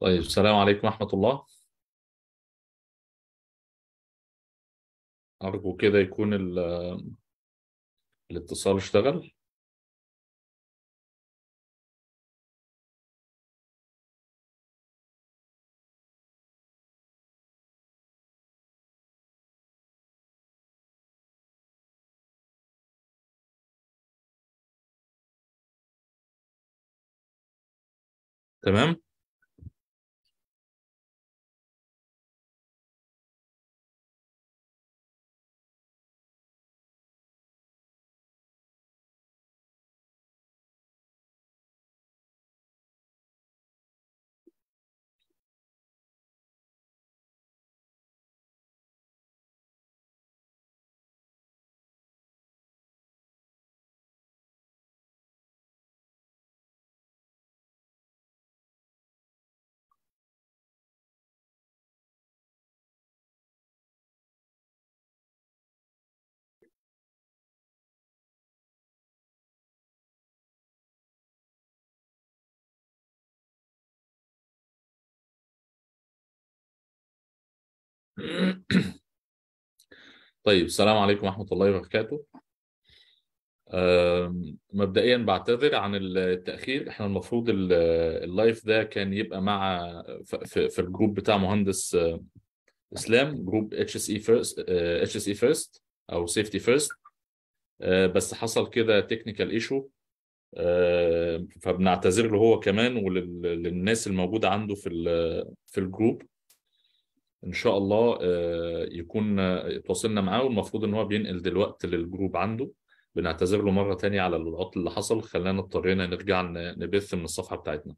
طيب السلام عليكم ورحمة الله أرجو كده يكون ال الاتصال اشتغل تمام طيب السلام عليكم ورحمة الله وبركاته مبدئيا بعتذر عن التأخير احنا المفروض اللايف ده كان يبقى مع في الجروب بتاع مهندس آه، اسلام جروب اتش اس اي فيرست اتش اس اي فيرست او سيفتي فيرست آه، بس حصل كده تكنيكال ايشو آه، فبنعتذر له هو كمان وللناس الموجوده عنده في في الجروب ان شاء الله آه، يكون آه، تواصلنا معاه والمفروض ان هو بينقل دلوقتي للجروب عنده بنعتذر له مره تانية على العطل اللي حصل خلانا اضطرينا نرجع نبث من الصفحه بتاعتنا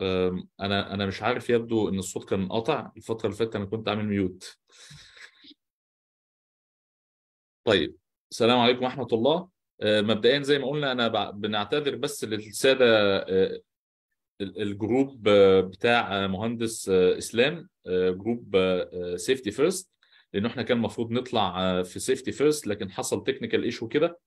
انا انا مش عارف يبدو ان الصوت كان قاطع الفتره اللي فاتت انا كنت عامل ميوت طيب السلام عليكم ورحمه الله آه، مبدئيا زي ما قلنا انا بنعتذر بس للساده آه، الجروب آه، بتاع مهندس اسلام جروب سيفتي فيرست لان احنا كان المفروض نطلع في سيفتي فيرست لكن حصل تكنيكال ايشو كده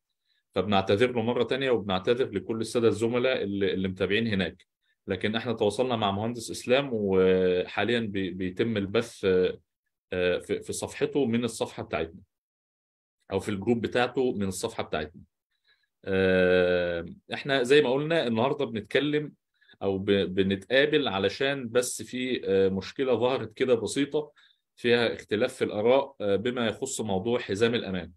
فبنعتذر له مره ثانيه وبنعتذر لكل الساده الزملاء اللي متابعين هناك لكن احنا تواصلنا مع مهندس اسلام وحاليا بيتم البث آه، آه، في صفحته من الصفحه بتاعتنا او في الجروب بتاعته من الصفحه بتاعتنا آه، احنا زي ما قلنا النهارده بنتكلم او بنتقابل علشان بس في مشكله ظهرت كده بسيطه فيها اختلاف في الاراء بما يخص موضوع حزام الامان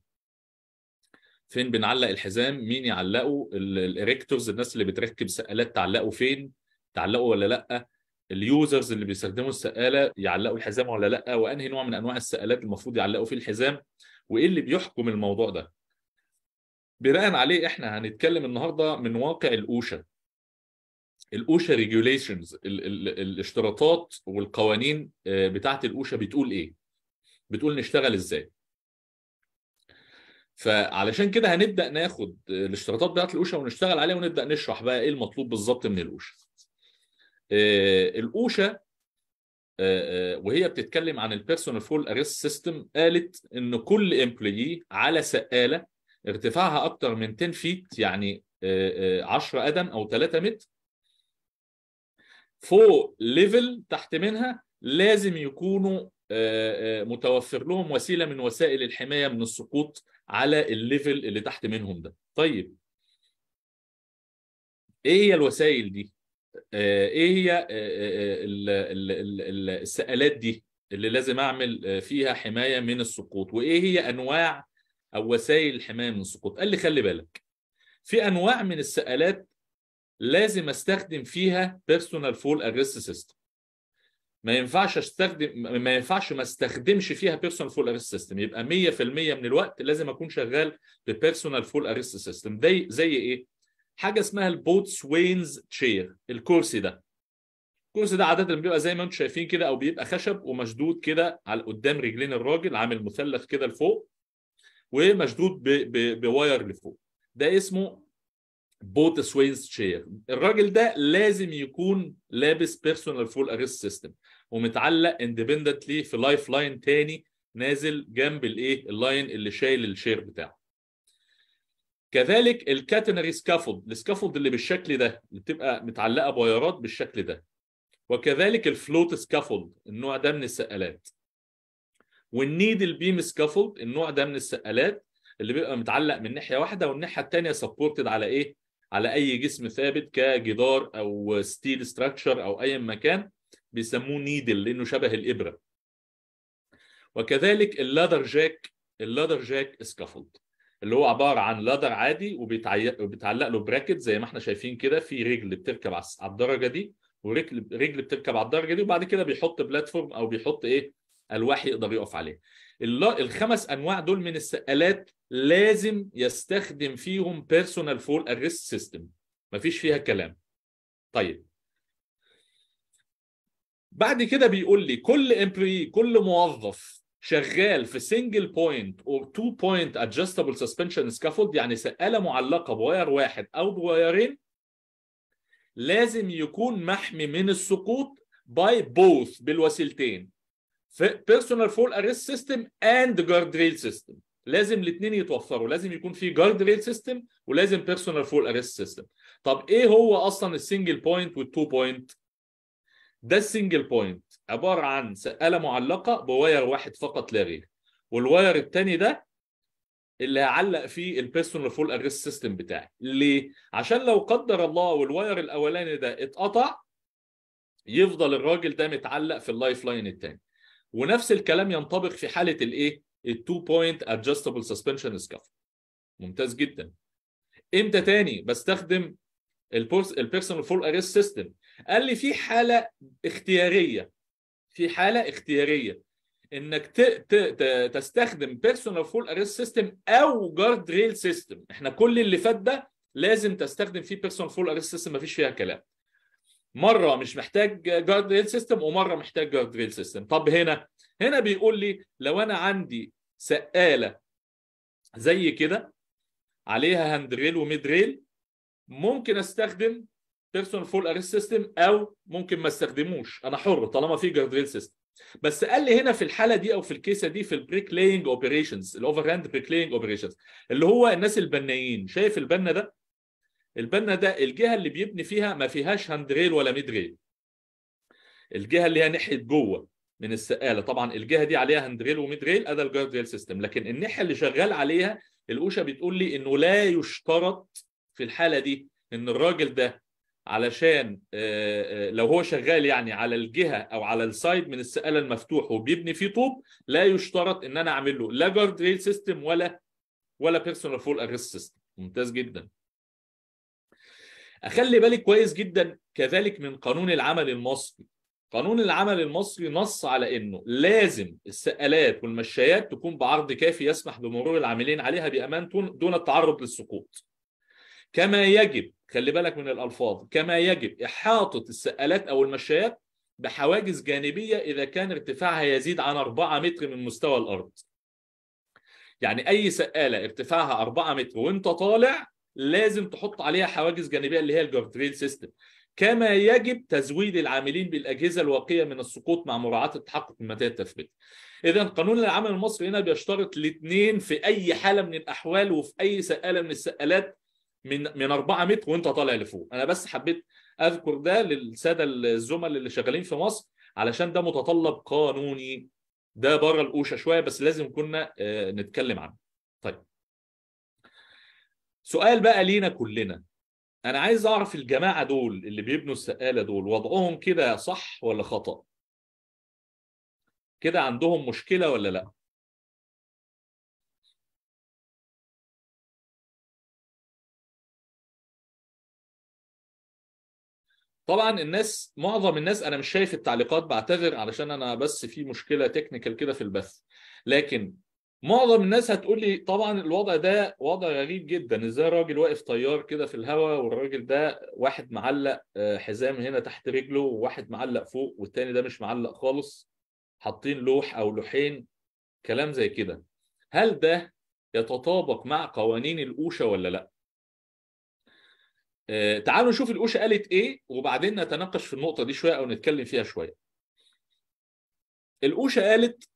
فين بنعلق الحزام مين يعلقه الاريكتورز الناس اللي بتركب سقالات تعلقه فين تعلقوا ولا لا اليوزرز اللي بيستخدموا السقاله يعلقوا الحزام ولا لا وانهي نوع من انواع السقالات المفروض يعلقوا فيه الحزام وايه اللي بيحكم الموضوع ده بناء عليه احنا هنتكلم النهارده من واقع الاوشا الاوشا ريجوليشنز الاشتراطات والقوانين آه، بتاعه الاوشا بتقول ايه بتقول نشتغل ازاي فعلشان كده هنبدا ناخد الاشتراطات بتاعه الاوشا ونشتغل عليها ونبدا نشرح بقى ايه المطلوب بالظبط من الاوشا آه، الاوشا آه، آه، وهي بتتكلم عن البيرسونال فول اريست سيستم قالت ان كل امبلوي على سقاله ارتفاعها اكتر من 10 فيت يعني 10 قدم او 3 متر فوق ليفل تحت منها لازم يكونوا متوفر لهم وسيله من وسائل الحمايه من السقوط على الليفل اللي تحت منهم ده طيب ايه هي الوسائل دي آه، ايه هي آه، آه، السقالات دي اللي لازم اعمل فيها حمايه من السقوط وايه هي انواع او وسائل الحمايه من السقوط قال لي خلي بالك في انواع من السقالات لازم استخدم فيها بيرسونال فول اجريست سيستم ما ينفعش استخدم ما ينفعش ما استخدمش فيها بيرسونال فول اريست سيستم يبقى 100% من الوقت لازم اكون شغال ببيرسونال فول اريست سيستم زي زي ايه؟ حاجه اسمها البوتسوينز تشير الكرسي ده الكرسي ده عاده بيبقى زي ما انتم شايفين كده او بيبقى خشب ومشدود كده على قدام رجلين الراجل عامل مثلث كده لفوق ومشدود ب... ب... بواير لفوق ده اسمه بوت سوينز تشير الراجل ده لازم يكون لابس بيرسونال فول اريست سيستم ومتعلق اندبندنتلي في لايف لاين تاني نازل جنب الايه اللاين اللي شايل الشير بتاعه كذلك الكاتنري سكافولد السكافولد اللي بالشكل ده اللي بتبقى متعلقه بويرات بالشكل ده وكذلك الفلوت سكافولد النوع ده من السقالات والنيدل بيم سكافولد النوع ده من السقالات اللي بيبقى متعلق من ناحيه واحده والناحيه الثانيه سبورتد على ايه على اي جسم ثابت كجدار او ستيل ستراكشر او اي مكان بيسموه نيدل لانه شبه الابره وكذلك اللادر جاك اللادر جاك سكافولد اللي هو عباره عن لادر عادي وبيتعلق له براكت زي ما احنا شايفين كده في رجل بتركب على الدرجه دي ورجل رجل بتركب على الدرجه دي وبعد كده بيحط بلاتفورم او بيحط ايه الواح يقدر يقف عليه الخمس انواع دول من السقالات لازم يستخدم فيهم بيرسونال فول اريست سيستم مفيش فيها كلام طيب بعد كده بيقول لي كل امبلوي كل موظف شغال في سنجل بوينت او تو بوينت ادجستبل سسبنشن سكافولد يعني سقاله معلقه بواير واحد او بوايرين لازم يكون محمي من السقوط باي بوث بالوسيلتين في بيرسونال فول اريست سيستم اند جارد ريل سيستم لازم الاثنين يتوفروا لازم يكون في جارد ريل سيستم ولازم بيرسونال فول اريست سيستم طب ايه هو اصلا السنجل بوينت والتو بوينت ده السنجل بوينت عباره عن سقاله معلقه بواير واحد فقط لا غير والواير الثاني ده اللي هعلق فيه البيرسونال فول اريست سيستم بتاعي ليه عشان لو قدر الله والواير الاولاني ده اتقطع يفضل الراجل ده متعلق في اللايف لاين الثاني ونفس الكلام ينطبق في حاله الايه التو بوينت ادجستبل سسبنشن سكاف ممتاز جدا امتى تاني بستخدم البيرسونال فول اريست سيستم قال لي في حاله اختياريه في حاله اختياريه انك تستخدم بيرسونال فول اريست سيستم او جارد ريل سيستم احنا كل اللي فات ده لازم تستخدم فيه بيرسونال فول اريست سيستم مفيش فيها كلام مره مش محتاج جارد ريل سيستم ومره محتاج جارد ريل سيستم طب هنا هنا بيقول لي لو انا عندي سقاله زي كده عليها هاند ريل وميد ريل ممكن استخدم بيرسونال فول اريست سيستم او ممكن ما استخدموش انا حر طالما في جارد ريل سيستم بس قال لي هنا في الحاله دي او في الكيسه دي في البريك لينج اوبريشنز الاوفر هاند بريك لينج اوبريشنز اللي هو الناس البنايين شايف البنا ده البنا ده الجهه اللي بيبني فيها ما فيهاش هاند ريل ولا ميد ريل الجهه اللي هي ناحيه جوه من السقاله طبعا الجهه دي عليها هاند ريل وميد ريل ادي الجارد ريل سيستم لكن الناحيه اللي شغال عليها الاوشا بتقول لي انه لا يشترط في الحاله دي ان الراجل ده علشان آه، آه، لو هو شغال يعني على الجهه او على السايد من السقاله المفتوح وبيبني فيه طوب لا يشترط ان انا اعمل له لا جارد ريل سيستم ولا ولا بيرسونال فول اجريس سيستم ممتاز جدا اخلي بالك كويس جدا كذلك من قانون العمل المصري قانون العمل المصري نص على انه لازم السقالات والمشايات تكون بعرض كافي يسمح بمرور العاملين عليها بامان دون التعرض للسقوط كما يجب خلي بالك من الالفاظ كما يجب احاطه السقالات او المشايات بحواجز جانبيه اذا كان ارتفاعها يزيد عن 4 متر من مستوى الارض يعني اي سقاله ارتفاعها 4 متر وانت طالع لازم تحط عليها حواجز جانبيه اللي هي الجاردريل سيستم كما يجب تزويد العاملين بالاجهزه الواقيه من السقوط مع مراعاه التحقق من مدى التثبيت. اذا قانون العمل المصري هنا بيشترط الاثنين في اي حاله من الاحوال وفي اي سقاله من السقالات من من 4 متر وانت طالع لفوق انا بس حبيت اذكر ده للساده الزملاء اللي شغالين في مصر علشان ده متطلب قانوني ده بره القوشه شويه بس لازم كنا آه، نتكلم عنه طيب سؤال بقى لينا كلنا انا عايز اعرف الجماعه دول اللي بيبنوا السقاله دول وضعهم كده صح ولا خطا كده عندهم مشكله ولا لا طبعا الناس معظم الناس انا مش شايف التعليقات بعتذر علشان انا بس في مشكله تكنيكال كده في البث لكن معظم الناس هتقول لي طبعا الوضع ده وضع غريب جدا ازاي راجل واقف طيار كده في الهواء والراجل ده واحد معلق آه، حزام هنا تحت رجله وواحد معلق فوق والتاني ده مش معلق خالص حاطين لوح او لوحين كلام زي كده هل ده يتطابق مع قوانين الاوشا ولا لا آه، تعالوا نشوف الاوشا قالت ايه وبعدين نتناقش في النقطه دي شويه او نتكلم فيها شويه الاوشا قالت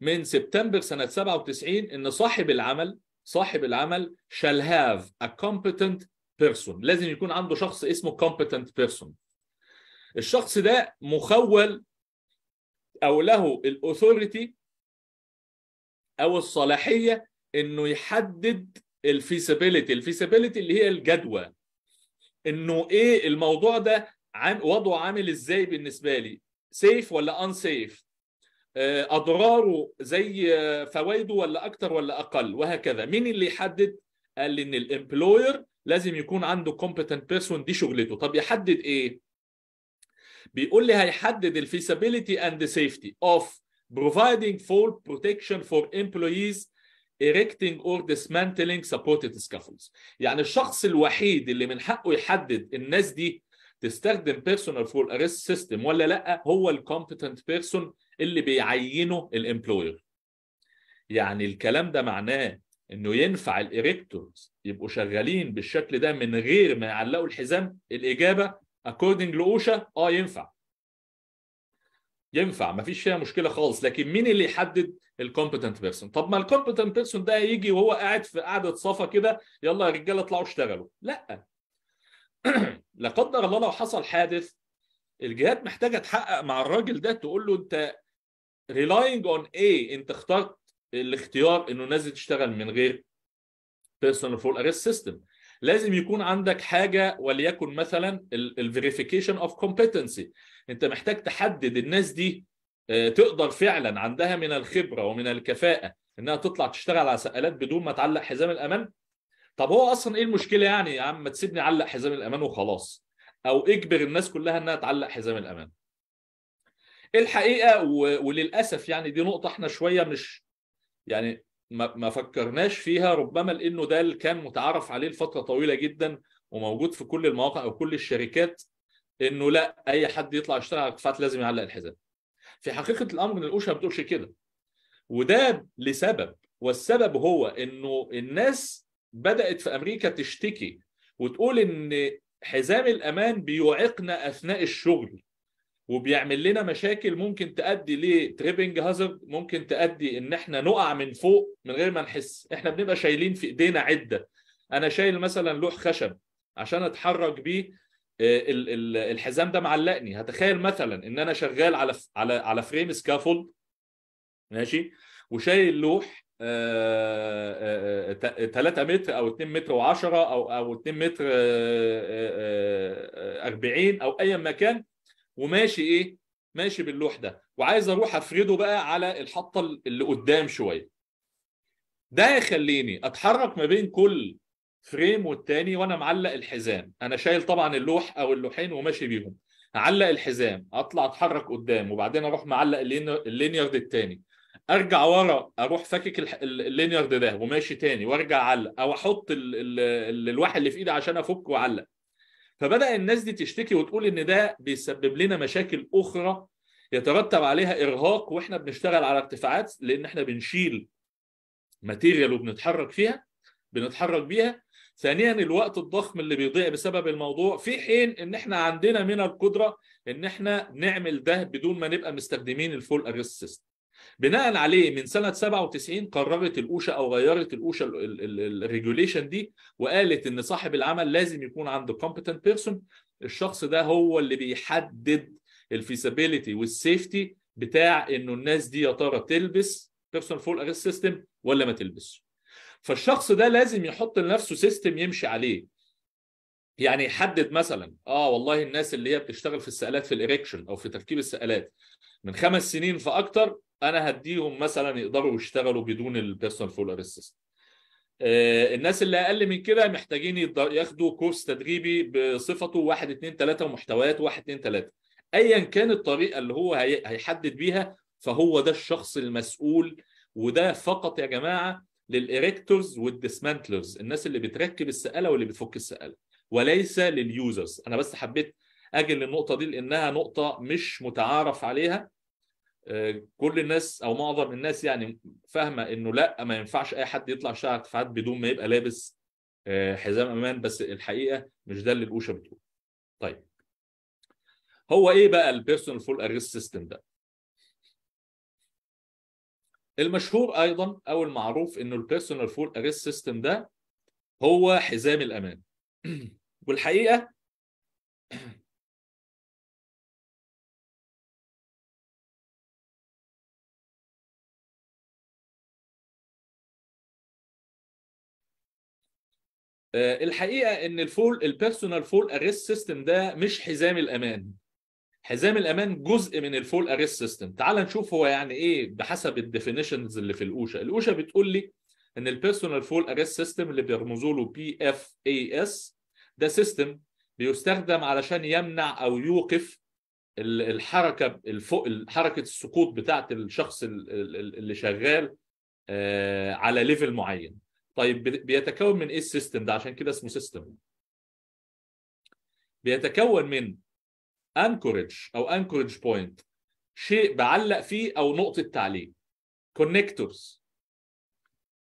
من سبتمبر سنة 97 إن صاحب العمل صاحب العمل shall have a competent person لازم يكون عنده شخص اسمه competent person الشخص ده مخول أو له الأثوريتي أو الصلاحية إنه يحدد الفيسابيلتي الفيسابيلتي اللي هي الجدوى انه ايه الموضوع ده عام وضعه عامل ازاي بالنسبه لي سيف ولا ان آه، سيف اضراره زي فوائده ولا اكتر ولا اقل وهكذا مين اللي يحدد قال ان الامبلوير لازم يكون عنده كومبتنت بيرسون دي شغلته طب يحدد ايه بيقول لي هيحدد الفيسابيلتي اند سيفتي اوف بروفايدنج فول بروتكشن فور امبلويز erecting or dismantling supported scaffolds يعني الشخص الوحيد اللي من حقه يحدد الناس دي تستخدم personal for arrest system ولا لا هو الكومبتنت بيرسون اللي بيعينه الامبلوير يعني الكلام ده معناه انه ينفع الايركتورز يبقوا شغالين بالشكل ده من غير ما يعلقوا الحزام الاجابه to لاوشا اه ينفع ينفع مفيش فيها مشكله خالص لكن مين اللي يحدد الكومبتنت بيرسون طب ما الكومبتنت بيرسون ده يجي وهو قاعد في قعده صفا كده يلا يا رجاله اطلعوا اشتغلوا لا لا قدر الله لو حصل حادث الجهات محتاجه تحقق مع الراجل ده تقول له انت ريلاينج اون ايه انت اخترت الاختيار انه نازل تشتغل من غير بيرسونال فول اريست سيستم لازم يكون عندك حاجه وليكن مثلا الفيريفيكيشن اوف كومبتنسي انت محتاج تحدد الناس دي آه، تقدر فعلا عندها من الخبره ومن الكفاءه انها تطلع تشتغل على سقالات بدون ما تعلق حزام الامان طب هو اصلا ايه المشكله يعني يا عم ما تسيبني اعلق حزام الامان وخلاص او اجبر الناس كلها انها تعلق حزام الامان الحقيقه وللاسف يعني دي نقطه احنا شويه مش يعني ما, فكرناش فيها ربما لانه ده اللي كان متعارف عليه لفتره طويله جدا وموجود في كل المواقع او كل الشركات انه لا اي حد يطلع يشتغل على لازم يعلق الحزام في حقيقه الامر ان القشه ما بتقولش كده وده لسبب والسبب هو انه الناس بدات في امريكا تشتكي وتقول ان حزام الامان بيوعقنا اثناء الشغل وبيعمل لنا مشاكل ممكن تؤدي لتريبنج هازارد ممكن تؤدي ان احنا نقع من فوق من غير ما نحس احنا بنبقى شايلين في ايدينا عده انا شايل مثلا لوح خشب عشان اتحرك بيه آه، الحزام ده معلقني هتخيل مثلا ان انا شغال على على على فريم سكافولد ماشي وشايل لوح 3 آه، آه، متر او 2 متر و10 او او 2 متر 40 او ايا ما كان وماشي ايه ماشي باللوح ده وعايز اروح افرده بقى على الحطه اللي قدام شويه ده يخليني اتحرك ما بين كل فريم والتاني وانا معلق الحزام انا شايل طبعا اللوح او اللوحين وماشي بيهم اعلق الحزام اطلع اتحرك قدام وبعدين اروح معلق اللينيارد التاني ارجع ورا اروح فاكك اللينيارد ده وماشي تاني وارجع اعلق او احط اللوح اللي في ايدي عشان افك واعلق فبدا الناس دي تشتكي وتقول ان ده بيسبب لنا مشاكل اخرى يترتب عليها ارهاق واحنا بنشتغل على ارتفاعات لان احنا بنشيل ماتيريال وبنتحرك فيها بنتحرك بيها ثانيا الوقت الضخم اللي بيضيع بسبب الموضوع في حين ان احنا عندنا من القدره ان احنا نعمل ده بدون ما نبقى مستخدمين الفول اريست سيستم بناء عليه من سنه 97 قررت الاوشا او غيرت الاوشا الريجوليشن دي وقالت ان صاحب العمل لازم يكون عنده كومبتنت بيرسون الشخص ده هو اللي بيحدد الفيزابيلتي والسيفتي بتاع انه الناس دي يا ترى تلبس بيرسونال فول اريست سيستم ولا ما تلبسش فالشخص ده لازم يحط لنفسه سيستم يمشي عليه يعني يحدد مثلا اه والله الناس اللي هي بتشتغل في السقالات في الاريكشن او في تركيب السقالات من خمس سنين فاكتر انا هديهم مثلا يقدروا يشتغلوا بدون البيرسونال فول اسيستنت الناس اللي اقل من كده محتاجين ياخدوا كورس تدريبي بصفته 1 2 3 ومحتويات 1 2 3 ايا كان الطريقه اللي هو هيحدد بيها فهو ده الشخص المسؤول وده فقط يا جماعه للإريكتورز والديسمانتلرز الناس اللي بتركب السقالة واللي بتفك السقالة وليس لليوزرز أنا بس حبيت أجل للنقطة دي لأنها نقطة مش متعارف عليها آه، كل الناس او معظم الناس يعني فاهمه انه لا ما ينفعش اي حد يطلع شارع ارتفاعات بدون ما يبقى لابس آه، حزام امان بس الحقيقه مش ده اللي الاوشا بتقول. طيب هو ايه بقى البيرسونال فول اريست سيستم ده؟ المشهور ايضا او المعروف انه البيرسونال فول اريست سيستم ده هو حزام الامان والحقيقه آه، الحقيقه ان الفول البيرسونال فول اريست سيستم ده مش حزام الامان حزام الامان جزء من الفول اريست سيستم تعال نشوف هو يعني ايه بحسب الديفينيشنز اللي في الاوشا الاوشا بتقول لي ان البيرسونال فول اريست سيستم اللي بيرمزوا له بي اف اي اس ده سيستم بيستخدم علشان يمنع او يوقف الحركه الفوق حركه السقوط بتاعه الشخص اللي شغال آه، على ليفل معين طيب بيتكون من ايه السيستم ده عشان كده اسمه سيستم بيتكون من انكورج او انكورج بوينت شيء بعلق فيه او نقطه تعليق كونكتورز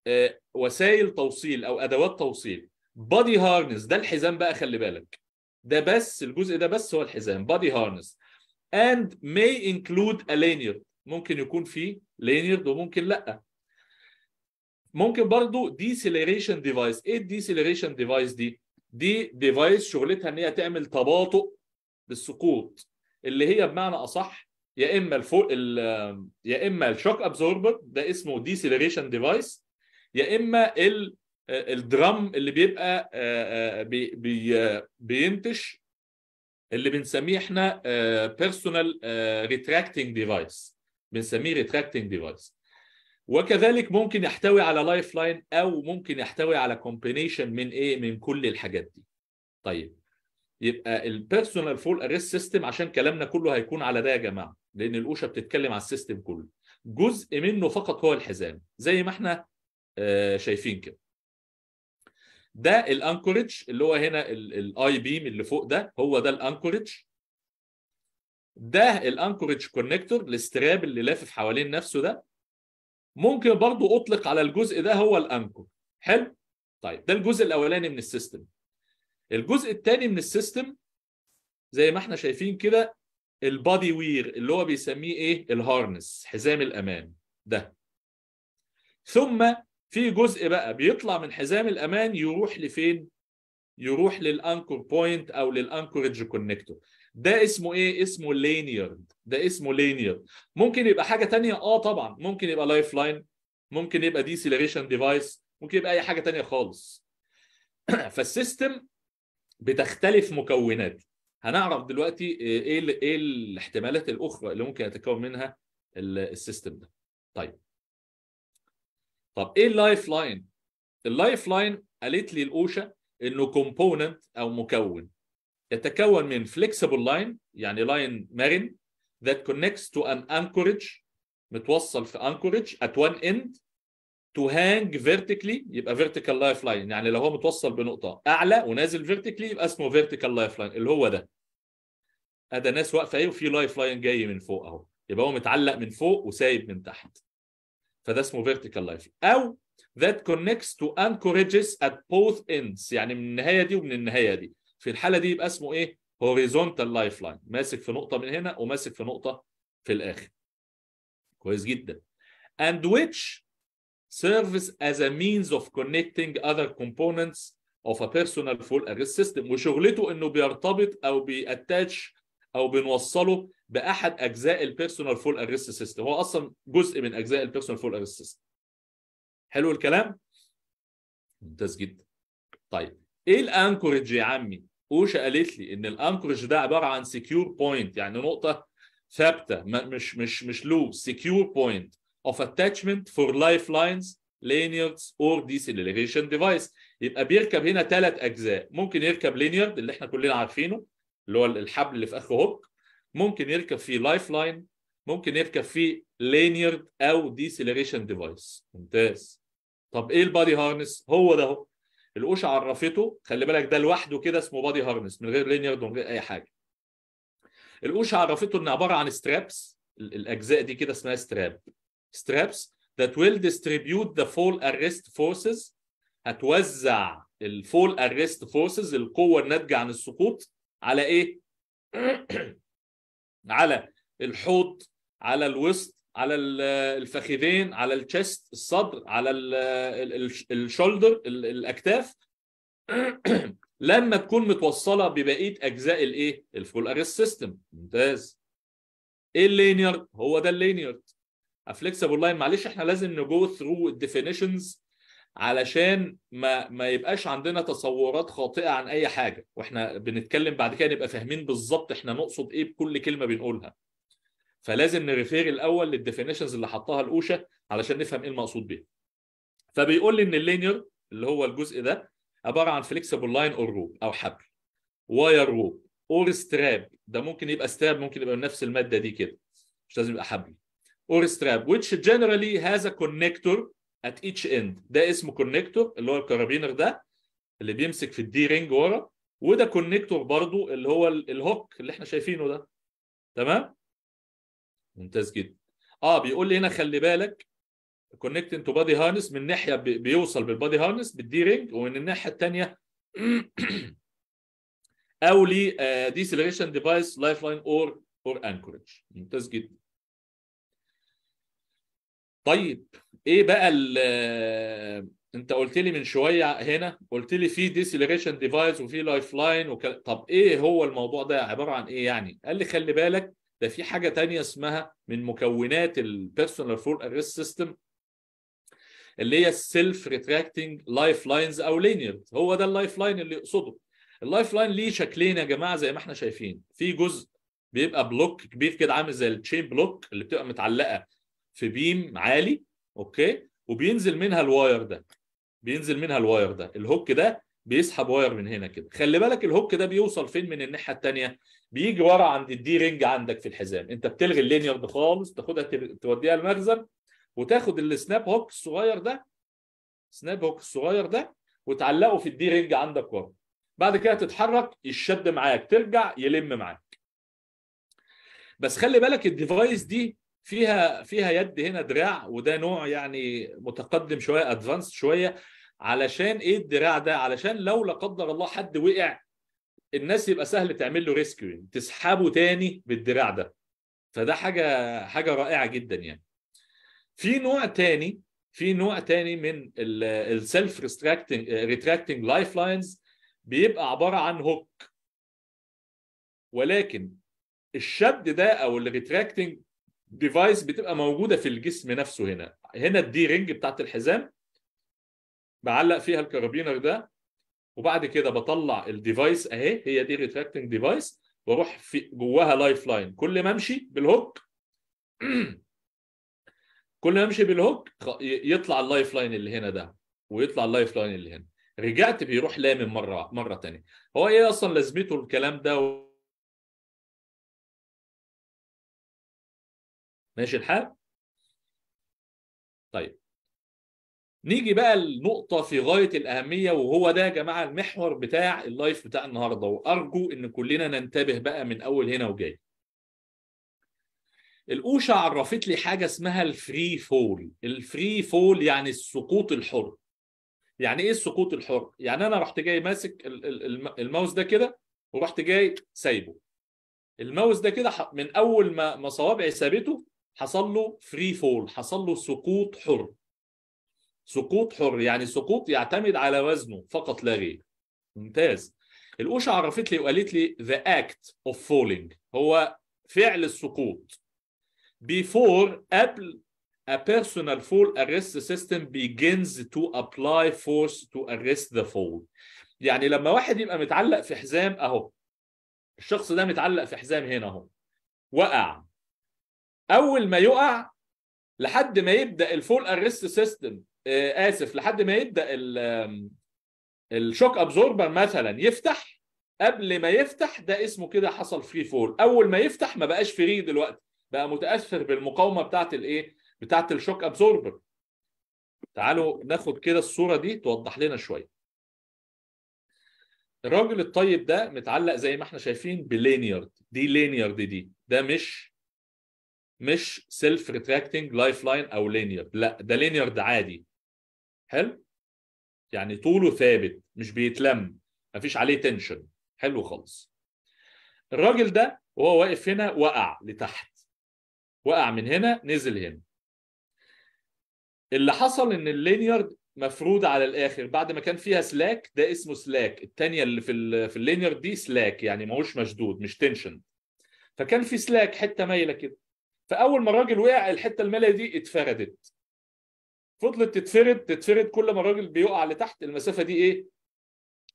آه، وسائل توصيل او ادوات توصيل بادي هارنس ده الحزام بقى خلي بالك ده بس الجزء ده بس هو الحزام بادي هارنس اند مي انكلود الينير ممكن يكون فيه لينيرد وممكن لا ممكن برضو ديسيليريشن ديفايس ايه الديسيلريشن ديفايس دي دي ديفايس شغلتها ان هي تعمل تباطؤ للسقوط اللي هي بمعنى اصح يا اما الفوق يا اما الشوك ابزوربر ده اسمه ديسيلريشن ديفايس يا اما ال... آه، الدرام اللي بيبقى آه، آه، بي... بينتش اللي بنسميه احنا بيرسونال ريتراكتنج ديفايس بنسميه ريتراكتنج ديفايس وكذلك ممكن يحتوي على لايف لاين او ممكن يحتوي على كومبينيشن من ايه من كل الحاجات دي طيب يبقى البيرسونال فول اريست سيستم عشان كلامنا كله هيكون على ده يا جماعه لان القوشه بتتكلم على السيستم كله جزء منه فقط هو الحزام زي ما احنا آه، شايفين كده ده الانكورج اللي هو هنا الاي بيم اللي فوق ده هو ده الانكورج ده الانكورج كونكتور الاستراب اللي لافف حوالين نفسه ده ممكن برضو اطلق على الجزء ده هو الانكور حلو طيب ده الجزء الاولاني من السيستم الجزء الثاني من السيستم زي ما احنا شايفين كده البادي وير اللي هو بيسميه ايه الهارنس حزام الامان ده ثم في جزء بقى بيطلع من حزام الامان يروح لفين يروح للانكور بوينت او للانكورج كونكتور ده اسمه ايه اسمه لينيرد ده اسمه لينيرد ممكن يبقى حاجه تانية اه طبعا ممكن يبقى لايف لاين ممكن يبقى ديسيليريشن ديفايس ممكن يبقى اي حاجه تانية خالص فالسيستم بتختلف مكونات هنعرف دلوقتي آه، ايه ايه الاحتمالات الاخرى اللي ممكن يتكون منها السيستم ده طيب طب ايه اللايف لاين اللايف لاين قالت لي الاوشا انه كومبوننت او مكون يتكون من فليكسيبل لاين يعني لاين مرن ذات كونكتس تو ان anchorage متوصل في anchorage ات وان اند تو هانج فيرتيكلي يبقى فيرتيكال لايف لاين يعني لو هو متوصل بنقطه اعلى ونازل فيرتيكلي يبقى اسمه فيرتيكال لايف لاين اللي هو ده ادى ناس واقفه اهي وفي لايف لاين جاي من فوق اهو يبقى هو متعلق من فوق وسايب من تحت فده اسمه فيرتيكال لايف او ذات كونكتس تو انكوريجز ات بوث اندز يعني من النهايه دي ومن النهايه دي في الحاله دي يبقى اسمه ايه هوريزونتال لايف لاين ماسك في نقطه من هنا وماسك في نقطه في الاخر كويس جدا and which serves as a means of connecting other components of a personal full arrest system وشغلته انه بيرتبط او بيأتاتش او بنوصله باحد اجزاء البيرسونال فول arrest سيستم هو اصلا جزء من اجزاء البيرسونال فول arrest سيستم حلو الكلام ممتاز جدا طيب ايه الانكورج يا عمي اوشا قالت لي ان الانكورج ده عباره عن سكيور بوينت يعني نقطه ثابته مش مش مش لو سكيور بوينت of attachment for lifelines lanyards, or deceleration device. يبقى بيركب هنا ثلاث اجزاء ممكن يركب lanyard اللي احنا كلنا عارفينه اللي هو الحبل اللي في اخره هوك ممكن يركب فيه لايف لاين ممكن يركب فيه lanyard او deceleration device. ممتاز طب ايه البادي هارنس هو ده هو. القوش عرفته خلي بالك ده لوحده كده اسمه بادي هارنس من غير لينيرد ومن غير اي حاجه القوش عرفته ان عباره عن سترابس الاجزاء دي كده اسمها ستراب straps that will distribute the fall arrest forces هتوزع الفول arrest forces القوة الناتجة عن السقوط على ايه؟ على الحوض على الوسط على الفخذين على الشست الصدر على الشولدر الاكتاف لما تكون متوصله ببقيه اجزاء الايه الفول اريست سيستم ممتاز ايه اللينير هو ده اللينير افليكسبل لاين معلش احنا لازم نجو ثرو الديفينيشنز علشان ما ما يبقاش عندنا تصورات خاطئه عن اي حاجه واحنا بنتكلم بعد كده نبقى فاهمين بالظبط احنا نقصد ايه بكل كلمه بنقولها فلازم نريفير الاول للديفينيشنز اللي حطها الاوشا علشان نفهم ايه المقصود بيها فبيقول لي ان اللينير اللي هو الجزء ده عباره عن فليكسبل لاين اور روب او حبل واير روب اور ستراب ده ممكن يبقى ستراب ممكن يبقى من نفس الماده دي كده مش لازم يبقى حبل or strap which generally has a connector at each end ده اسمه connector اللي هو الكارابينر ده اللي بيمسك في الدي رينج ورا وده كونكتور برضو اللي هو الهوك اللي احنا شايفينه ده تمام ممتاز جدا اه بيقول لي هنا خلي بالك كونكت انتو بادي هارنس من ناحيه بيوصل بالبادي هارنس بالدي رينج ومن الناحيه الثانيه او لي ديسيليريشن ديفايس لايف لاين اور اور انكورج ممتاز جدا طيب ايه بقى آه، انت قلت لي من شويه هنا قلت لي في ديسيلريشن ديفايس وفي لايف لاين طب ايه هو الموضوع ده عباره عن ايه يعني؟ قال لي خلي بالك ده في حاجه تانية اسمها من مكونات البيرسونال فول اريست سيستم اللي هي السيلف ريتراكتنج لايف لاينز او لينيرد هو ده اللايف لاين اللي يقصده اللايف لاين ليه شكلين يا جماعه زي ما احنا شايفين في جزء بيبقى بلوك كبير كده عامل زي التشين بلوك اللي بتبقى متعلقه في بيم عالي اوكي وبينزل منها الواير ده بينزل منها الواير ده الهوك ده بيسحب واير من هنا كده خلي بالك الهوك ده بيوصل فين من الناحيه الثانيه بيجي ورا عند الدي رينج عندك في الحزام انت بتلغي اللينير ده خالص تاخدها توديها المخزن وتاخد السناب هوك الصغير ده سناب هوك الصغير ده وتعلقه في الدي رينج عندك ورا بعد كده تتحرك يشد معاك ترجع يلم معاك بس خلي بالك الديفايس دي فيها فيها يد هنا دراع وده نوع يعني متقدم شويه ادفانس شويه علشان ايه الدراع ده علشان لو لا قدر الله حد وقع الناس يبقى سهل تعمل له ريسكيو تسحبه تاني بالدراع ده فده حاجه حاجه رائعه جدا يعني في نوع تاني في نوع تاني من السيلف ريتراكتنج ريتراكتنج لايف لاينز بيبقى عباره عن هوك ولكن الشد ده او الريتراكتنج ديفايس بتبقى موجوده في الجسم نفسه هنا هنا الدي رينج بتاعت الحزام بعلق فيها الكارابينر ده وبعد كده بطلع الديفايس اهي هي دي ريتراكتنج ديفايس واروح في جواها لايف لاين كل ما امشي بالهوك كل ما امشي بالهوك يطلع اللايف لاين اللي هنا ده ويطلع اللايف لاين اللي هنا رجعت بيروح لامم مره مره ثانيه هو ايه اصلا لازمته الكلام ده ماشي الحال طيب نيجي بقى لنقطه في غايه الاهميه وهو ده يا جماعه المحور بتاع اللايف بتاع النهارده وارجو ان كلنا ننتبه بقى من اول هنا وجاي الأوشة عرفت لي حاجه اسمها الفري فول الفري فول يعني السقوط الحر يعني ايه السقوط الحر يعني انا رحت جاي ماسك الماوس ده كده ورحت جاي سايبه الماوس ده كده من اول ما ما صوابعي سابته حصل له فري فول حصل له سقوط حر سقوط حر يعني سقوط يعتمد على وزنه فقط لا غير ممتاز القوشة عرفت لي وقالت لي the act of falling هو فعل السقوط before قبل a personal fall arrest system begins to apply force to arrest the fall يعني لما واحد يبقى متعلق في حزام اهو الشخص ده متعلق في حزام هنا اهو وقع اول ما يقع لحد ما يبدا الفول اريست سيستم اسف لحد ما يبدا الشوك ابزوربر مثلا يفتح قبل ما يفتح ده اسمه كده حصل فري فول اول ما يفتح ما بقاش فري دلوقتي بقى متاثر بالمقاومه بتاعت الايه بتاعت الشوك ابزوربر تعالوا ناخد كده الصوره دي توضح لنا شويه الراجل الطيب ده متعلق زي ما احنا شايفين بلينيارد دي لينيارد دي ده مش مش سيلف ريتراكتنج لايف لاين او لينير لا ده لينير ده عادي حلو يعني طوله ثابت مش بيتلم مفيش عليه تنشن حلو خالص الراجل ده وهو واقف هنا وقع لتحت وقع من هنا نزل هنا اللي حصل ان اللينيرد مفروض على الاخر بعد ما كان فيها سلاك ده اسمه سلاك الثانيه اللي في في اللينيرد دي سلاك يعني ماهوش مشدود مش تنشن فكان في سلاك حته مايله كده فاول ما الراجل وقع الحته الماليه دي اتفردت فضلت تتفرد تتفرد كل ما الراجل بيقع لتحت المسافه دي ايه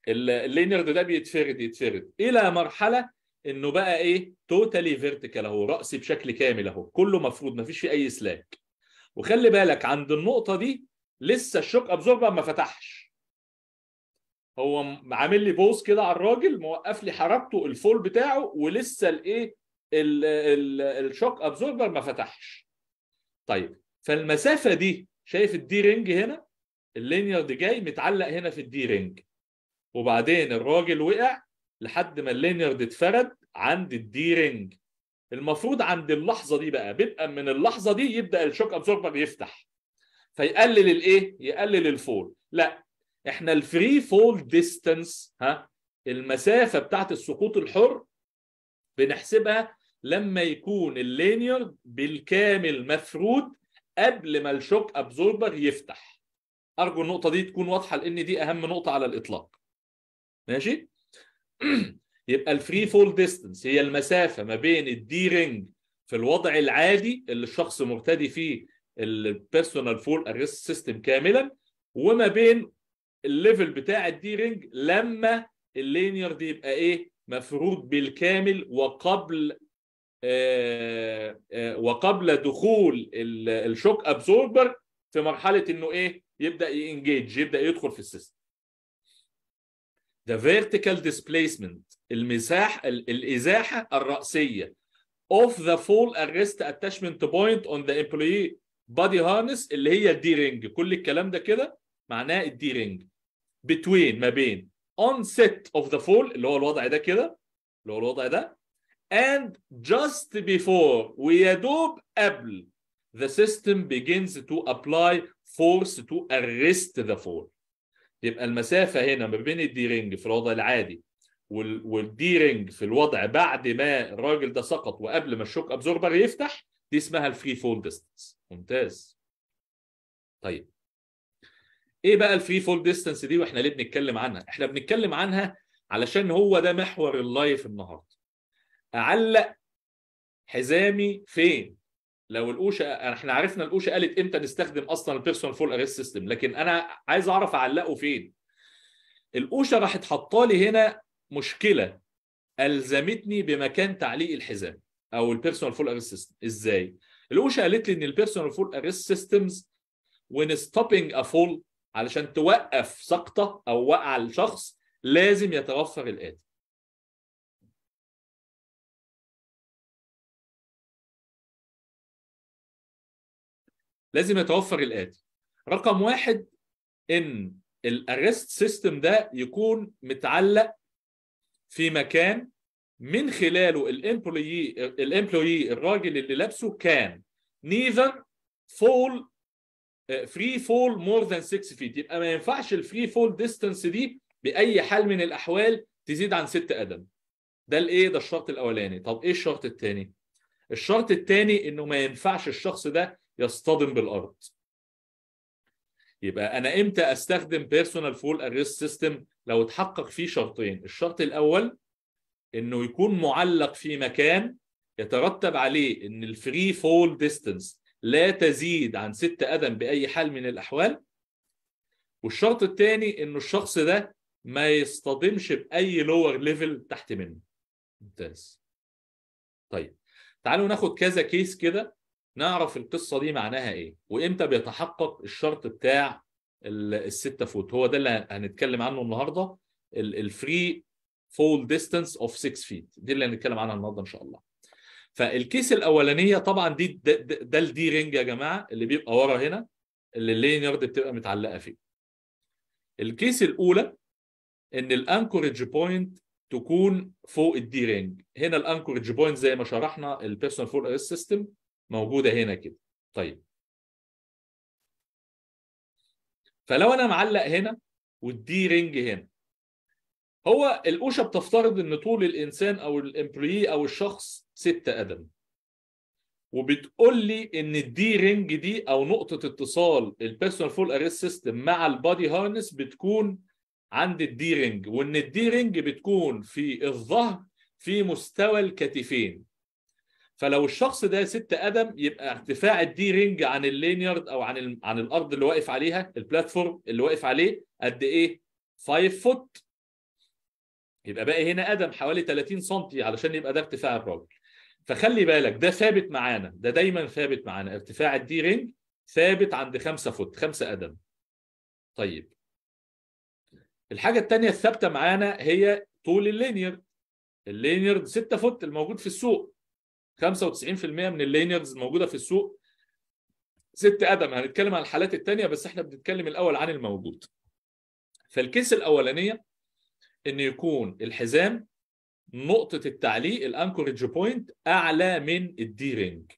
اللينرد ده بيتفرد يتفرد الى مرحله انه بقى ايه توتالي فيرتيكال اهو راسي بشكل كامل اهو كله مفروض مفيش فيه اي سلاك وخلي بالك عند النقطه دي لسه الشوك ابزوربر ما فتحش هو عامل لي بوز كده على الراجل موقف لي حركته الفول بتاعه ولسه الايه الشوك ابزوربر ما فتحش طيب فالمسافه دي شايف الدي رينج هنا اللينير دي جاي متعلق هنا في الدي رينج وبعدين الراجل وقع لحد ما اللينير دي اتفرد عند الدي رينج المفروض عند اللحظه دي بقى بدءا من اللحظه دي يبدا الشوك ابزوربر يفتح فيقلل الايه يقلل الفول لا احنا الفري فول ديستانس ها المسافه بتاعت السقوط الحر بنحسبها لما يكون اللينير بالكامل مفرود قبل ما الشوك ابزوربر يفتح ارجو النقطه دي تكون واضحه لان دي اهم نقطه على الاطلاق ماشي يبقى الفري فول ديستنس هي المسافه ما بين الدي رينج في الوضع العادي اللي الشخص مرتدي فيه البيرسونال فول اريست سيستم كاملا وما بين الليفل بتاع الدي رينج لما اللينير دي يبقى ايه مفروض بالكامل وقبل آه، آه، وقبل دخول الشوك ابزوربر في مرحله انه ايه يبدا ينجيج يبدا يدخل في السيستم ذا فيرتيكال ديسبيسمنت المساحه الازاحه الراسيه اوف ذا فول اريست اتاتشمنت بوينت اون ذا امبلوي بادي هارنس اللي هي الدي رينج كل الكلام ده كده معناه الدي رينج بتوين ما بين اون سيت اوف ذا فول اللي هو الوضع ده كده اللي هو الوضع ده and just before ويدوب قبل the system begins to apply force to arrest the fall يبقى المسافة هنا ما بين الدي رينج في الوضع العادي والدي رينج في الوضع بعد ما الراجل ده سقط وقبل ما الشوك ابزوربر يفتح دي اسمها الفري فول ديستانس ممتاز طيب ايه بقى الفري فول ديستانس دي واحنا ليه بنتكلم عنها احنا بنتكلم عنها علشان هو ده محور اللايف النهارده اعلق حزامي فين لو القوشه احنا عرفنا القوشه قالت امتى نستخدم اصلا البيرسونال فول اريست سيستم لكن انا عايز اعرف اعلقه فين القوشه راحت حاطه لي هنا مشكله الزمتني بمكان تعليق الحزام او البيرسونال فول اريست سيستم ازاي القوشه قالت لي ان البيرسونال فول اريست سيستمز وين ستوبينج ا فول علشان توقف سقطه او وقع الشخص لازم يتوفر الاتي لازم يتوفر الاتي رقم واحد ان الارست سيستم ده يكون متعلق في مكان من خلاله الامبلوي الامبلوي الراجل اللي لابسه كان نيذر فول فري فول مور ذان 6 فيت يبقى ما ينفعش الفري فول ديستانس دي باي حال من الاحوال تزيد عن 6 قدم ده الايه ده الشرط الاولاني طب ايه الشرط الثاني الشرط الثاني انه ما ينفعش الشخص ده يصطدم بالارض يبقى انا امتى استخدم بيرسونال فول اريست سيستم لو اتحقق فيه شرطين الشرط الاول انه يكون معلق في مكان يترتب عليه ان الفري فول ديستنس لا تزيد عن 6 قدم باي حال من الاحوال والشرط الثاني انه الشخص ده ما يصطدمش باي لور ليفل تحت منه ممتاز طيب تعالوا ناخد كذا كيس كده نعرف القصه دي معناها ايه وامتى بيتحقق الشرط بتاع الستة فوت هو ده اللي هنتكلم عنه النهارده الفري فول ديستانس اوف 6 فيت دي اللي هنتكلم عنها النهارده ان شاء الله فالكيس الاولانيه طبعا دي ده, ده الدي رينج يا جماعه اللي بيبقى ورا هنا اللي يارد بتبقى متعلقه فيه الكيس الاولى ان الانكورج بوينت تكون فوق الدي رينج هنا الانكورج بوينت زي ما شرحنا البيرسونال فول سيستم موجوده هنا كده طيب فلو انا معلق هنا والدي رينج هنا هو القوشه بتفترض ان طول الانسان او الامبلوي او الشخص 6 قدم وبتقول لي ان الدي رينج دي او نقطه اتصال البيرسونال فول اريست سيستم مع البادي هارنس بتكون عند الدي رينج وان الدي رينج بتكون في الظهر في مستوى الكتفين فلو الشخص ده ست قدم يبقى ارتفاع الدي رينج عن اللينيارد او عن ال... عن الارض اللي واقف عليها البلاتفورم اللي واقف عليه قد ايه 5 فوت يبقى باقي هنا قدم حوالي 30 سم علشان يبقى ده ارتفاع الراجل فخلي بالك ده ثابت معانا ده دايما ثابت معانا ارتفاع الدي رينج ثابت عند 5 فوت 5 قدم طيب الحاجه الثانيه الثابته معانا هي طول اللينيرد اللينيرد 6 فوت الموجود في السوق 95% من اللينيرز الموجوده في السوق ست قدم هنتكلم عن الحالات الثانيه بس احنا بنتكلم الاول عن الموجود فالكيس الاولانيه ان يكون الحزام نقطه التعليق الانكورج بوينت اعلى من الدي رينج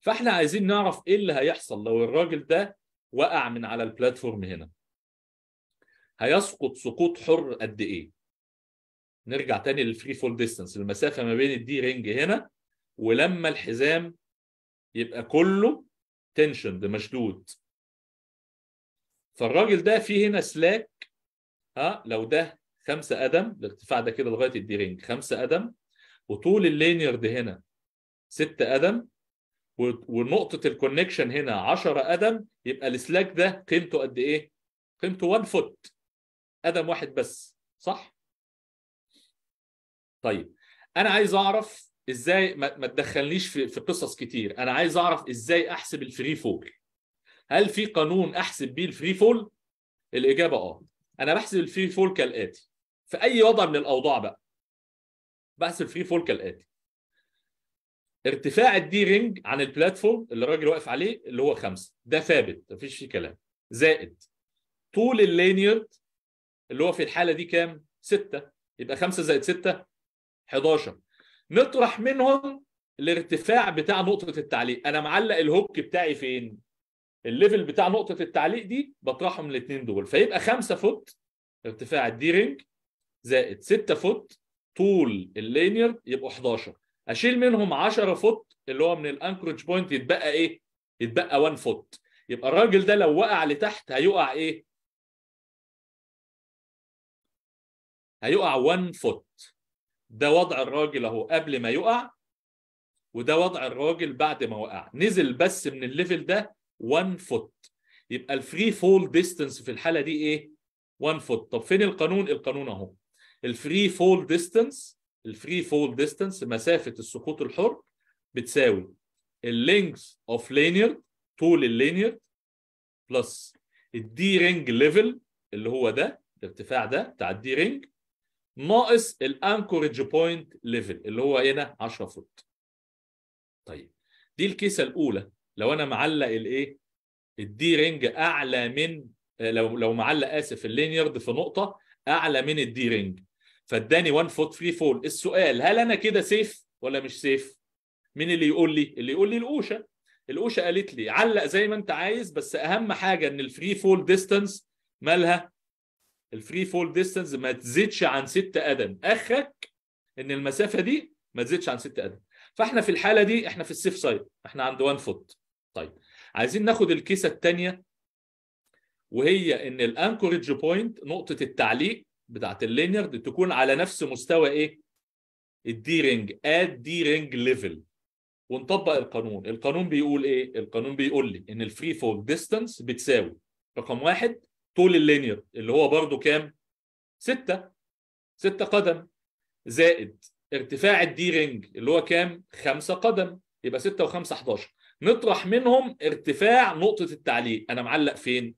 فاحنا عايزين نعرف ايه اللي هيحصل لو الراجل ده وقع من على البلاتفورم هنا هيسقط سقوط حر قد ايه نرجع تاني للفري فول ديستانس المسافه ما بين الدي رينج هنا ولما الحزام يبقى كله تنشند مشدود فالراجل ده فيه هنا سلاك ها لو ده خمسة قدم الارتفاع ده كده لغايه الدي رينج 5 قدم وطول اللينيرد هنا 6 قدم ونقطه الكونكشن هنا 10 قدم يبقى السلاك ده قيمته قد ايه؟ قيمته 1 فوت قدم واحد بس صح؟ طيب انا عايز اعرف ازاي ما تدخلنيش في, في قصص كتير انا عايز اعرف ازاي احسب الفري فول هل في قانون احسب بيه الفري فول الاجابه اه انا بحسب الفري فول كالاتي في اي وضع من الاوضاع بقى بحسب الفري فول كالاتي ارتفاع الدي رينج عن البلاتفورم اللي الراجل واقف عليه اللي هو خمسة ده ثابت مفيش فيه كلام زائد طول اللينيرد اللي هو في الحاله دي كام؟ ستة يبقى خمسة زائد ستة 11 نطرح منهم الارتفاع بتاع نقطه التعليق انا معلق الهوك بتاعي فين الليفل بتاع نقطه التعليق دي بطرحه من الاثنين دول فيبقى 5 فوت ارتفاع الدي رينج زائد 6 فوت طول اللينير يبقوا 11 اشيل منهم 10 فوت اللي هو من الأنكرج بوينت يتبقى ايه يتبقى 1 فوت يبقى الراجل ده لو وقع لتحت هيقع ايه هيقع 1 فوت ده وضع الراجل اهو قبل ما يقع وده وضع الراجل بعد ما وقع نزل بس من الليفل ده 1 فوت يبقى الفري فول ديستنس في الحاله دي ايه 1 فوت طب فين القانون القانون اهو الفري فول ديستنس الفري فول ديستنس مسافه السقوط الحر بتساوي اللينجز اوف لينير طول اللينير بلس الدي رينج ليفل اللي هو ده الارتفاع ده بتاع الدي رينج ناقص الانكورج بوينت ليفل اللي هو هنا 10 فوت طيب دي الكيسه الاولى لو انا معلق الايه الدي رينج اعلى من آه، لو لو معلق اسف اللينيرد في نقطه اعلى من الدي رينج فاداني 1 فوت فري فول السؤال هل انا كده سيف ولا مش سيف مين اللي يقول لي اللي يقول لي القوشه القوشه قالت لي علق زي ما انت عايز بس اهم حاجه ان الفري فول ديستانس مالها الفري فول ديستانس ما تزيدش عن 6 قدم اخك ان المسافه دي ما تزيدش عن 6 قدم فاحنا في الحاله دي احنا في السيف سايد احنا عند 1 فوت طيب عايزين ناخد الكيسه الثانيه وهي ان الانكورج بوينت نقطه التعليق بتاعت اللينيرد تكون على نفس مستوى ايه الدي رينج اد دي رينج ليفل ونطبق القانون القانون بيقول ايه القانون بيقول لي ان الفري فول ديستانس بتساوي رقم واحد طول اللينير اللي هو برضو كام؟ ستة ستة قدم زائد ارتفاع الدي رينج اللي هو كام؟ خمسة قدم يبقى 6 و5 11 نطرح منهم ارتفاع نقطة التعليق أنا معلق فين؟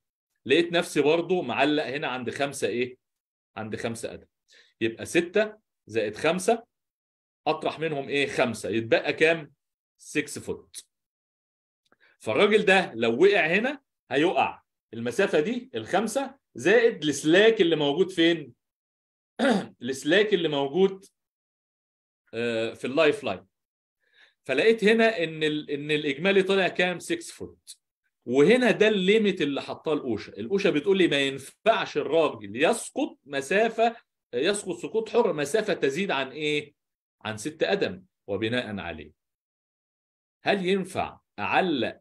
لقيت نفسي برضو معلق هنا عند خمسة إيه؟ عند خمسة قدم يبقى ستة زائد خمسة أطرح منهم إيه؟ خمسة يتبقى كام؟ 6 فوت فالراجل ده لو وقع هنا هيقع المسافه دي الخمسه زائد السلاك اللي موجود فين؟ السلاك اللي موجود آه، في اللايف لاين فلقيت هنا ان ان الاجمالي طلع كام 6 فوت وهنا ده الليميت اللي حطاه الاوشا الاوشا بتقول لي ما ينفعش الراجل يسقط مسافه يسقط سقوط حر مسافه تزيد عن ايه عن 6 قدم وبناء عليه هل ينفع اعلق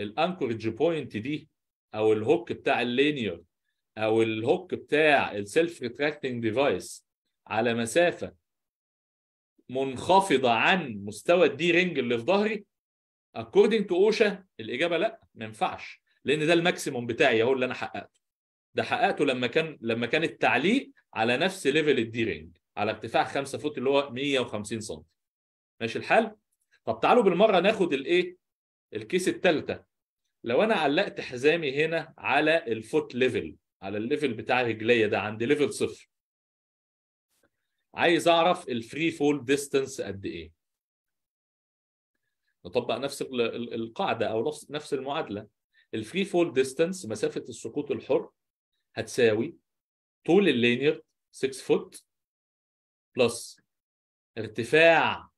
الانكورج بوينت دي او الهوك بتاع اللينير او الهوك بتاع السيلف ريتراكتنج ديفايس على مسافه منخفضه عن مستوى الدي رينج اللي في ظهري اكوردنج تو اوشا الاجابه لا ما ينفعش لان ده الماكسيموم بتاعي اهو اللي انا حققته ده حققته لما كان لما كان التعليق على نفس ليفل الدي رينج على ارتفاع 5 فوت اللي هو 150 سم ماشي الحال طب تعالوا بالمره ناخد الايه الكيس الثالثه لو انا علقت حزامي هنا على الفوت ليفل على الليفل بتاع رجليا ده عند ليفل صفر عايز اعرف الفري فول ديستنس قد ايه نطبق نفس القاعده او نفس نفس المعادله الفري فول ديستنس مسافه السقوط الحر هتساوي طول اللينير 6 فوت بلس ارتفاع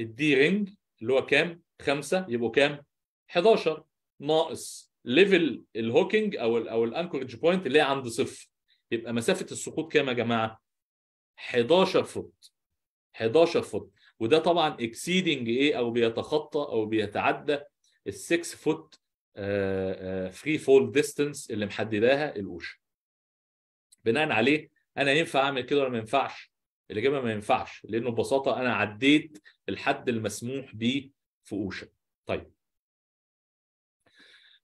الدي رينج اللي هو كام 5 يبقوا كام 11 ناقص ليفل الهوكينج او الـ او الانكورج بوينت اللي هي عند صفر يبقى مسافه السقوط كام يا جماعه 11 فوت 11 فوت وده طبعا اكسيدنج ايه او بيتخطى او بيتعدى ال 6 فوت فري فول ديستنس اللي محدداها الاوشا بناء عليه انا ينفع اعمل كده ولا ما ينفعش الاجابه ما ينفعش لانه ببساطه انا عديت الحد المسموح بيه في اوشا طيب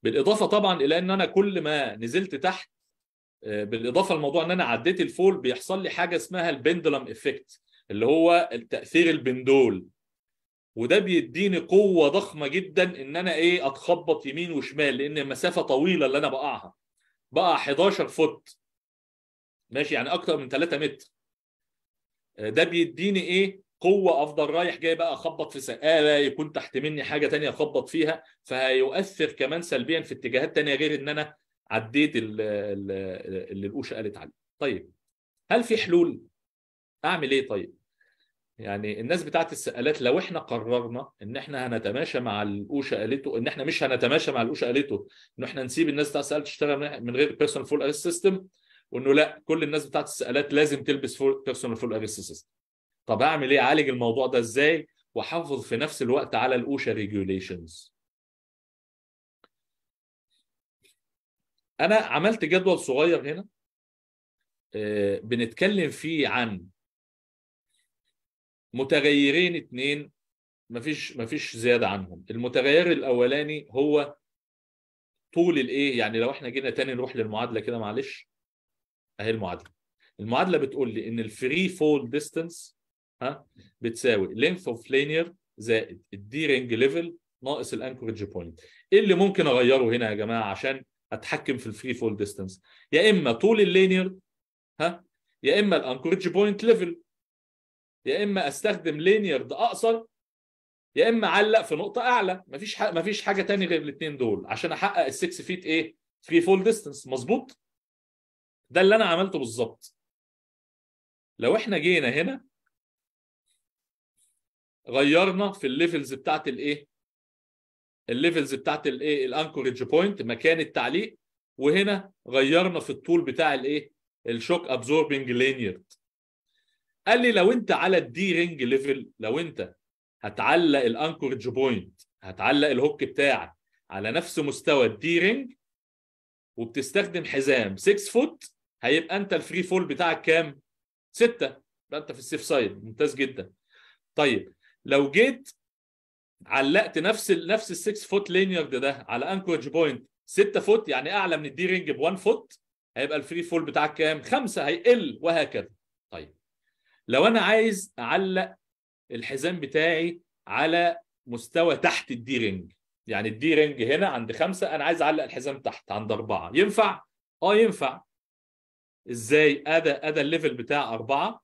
بالاضافه طبعا الى ان انا كل ما نزلت تحت آه، بالاضافه لموضوع ان انا عديت الفول بيحصل لي حاجه اسمها البندلم افكت اللي هو تاثير البندول وده بيديني قوه ضخمه جدا ان انا ايه اتخبط يمين وشمال لان المسافه طويله اللي انا بقعها بقع 11 فوت ماشي يعني اكتر من 3 متر آه، ده بيديني ايه قوه افضل رايح جاي بقى اخبط في سقاله يكون تحت مني حاجه تانية اخبط فيها فهيؤثر كمان سلبيا في اتجاهات تانية غير ان انا عديت اللي القوشة قالت عليه طيب هل في حلول اعمل ايه طيب يعني الناس بتاعت السقالات لو احنا قررنا ان احنا هنتماشى مع القوشه قالته ان احنا مش هنتماشى مع القوشه قالته ان احنا نسيب الناس بتاعت السقالات تشتغل من غير بيرسونال فول اريست سيستم وانه لا كل الناس بتاعت السقالات لازم تلبس بيرسونال فول اريست سيستم طب اعمل ايه اعالج الموضوع ده ازاي واحافظ في نفس الوقت على الاوشا ريجوليشنز انا عملت جدول صغير هنا آه، بنتكلم فيه عن متغيرين اتنين مفيش مفيش زياده عنهم المتغير الاولاني هو طول الايه يعني لو احنا جينا تاني نروح للمعادله كده معلش اهي المعادله المعادله بتقول لي ان الفري فول ديستنس ها بتساوي لينث اوف لينير زائد الدي رينج ليفل ناقص الانكورج بوينت ايه اللي ممكن اغيره هنا يا جماعه عشان اتحكم في الفري فول ديستانس يا اما طول اللينير ها يا اما الانكورج بوينت ليفل يا اما استخدم لينيرد اقصر يا اما علق في نقطه اعلى مفيش حق مفيش حاجه تاني غير الاثنين دول عشان احقق ال 6 فيت ايه فري فول ديستانس مظبوط ده اللي انا عملته بالظبط لو احنا جينا هنا غيرنا في الليفلز بتاعت الايه الليفلز بتاعت الايه الانكورج بوينت مكان التعليق وهنا غيرنا في الطول بتاع الايه الشوك ابزوربنج لينيرد قال لي لو انت على الدي رينج ليفل لو انت هتعلق الانكورج بوينت هتعلق الهوك بتاعك على نفس مستوى الدي رينج وبتستخدم حزام 6 فوت هيبقى انت الفري فول بتاعك كام؟ 6 يبقى انت في السيف سايد ممتاز جدا. طيب لو جيت علقت نفس الـ نفس ال 6 فوت لينيرد ده على انكورج بوينت 6 فوت يعني اعلى من الدي رينج ب 1 فوت هيبقى الفري فول بتاعك كام؟ خمسه هيقل وهكذا. طيب لو انا عايز اعلق الحزام بتاعي على مستوى تحت الدي رينج يعني الدي رينج هنا عند خمسه انا عايز اعلق الحزام تحت عند اربعه ينفع؟ اه ينفع. ازاي؟ ادا ادا الليفل بتاع اربعه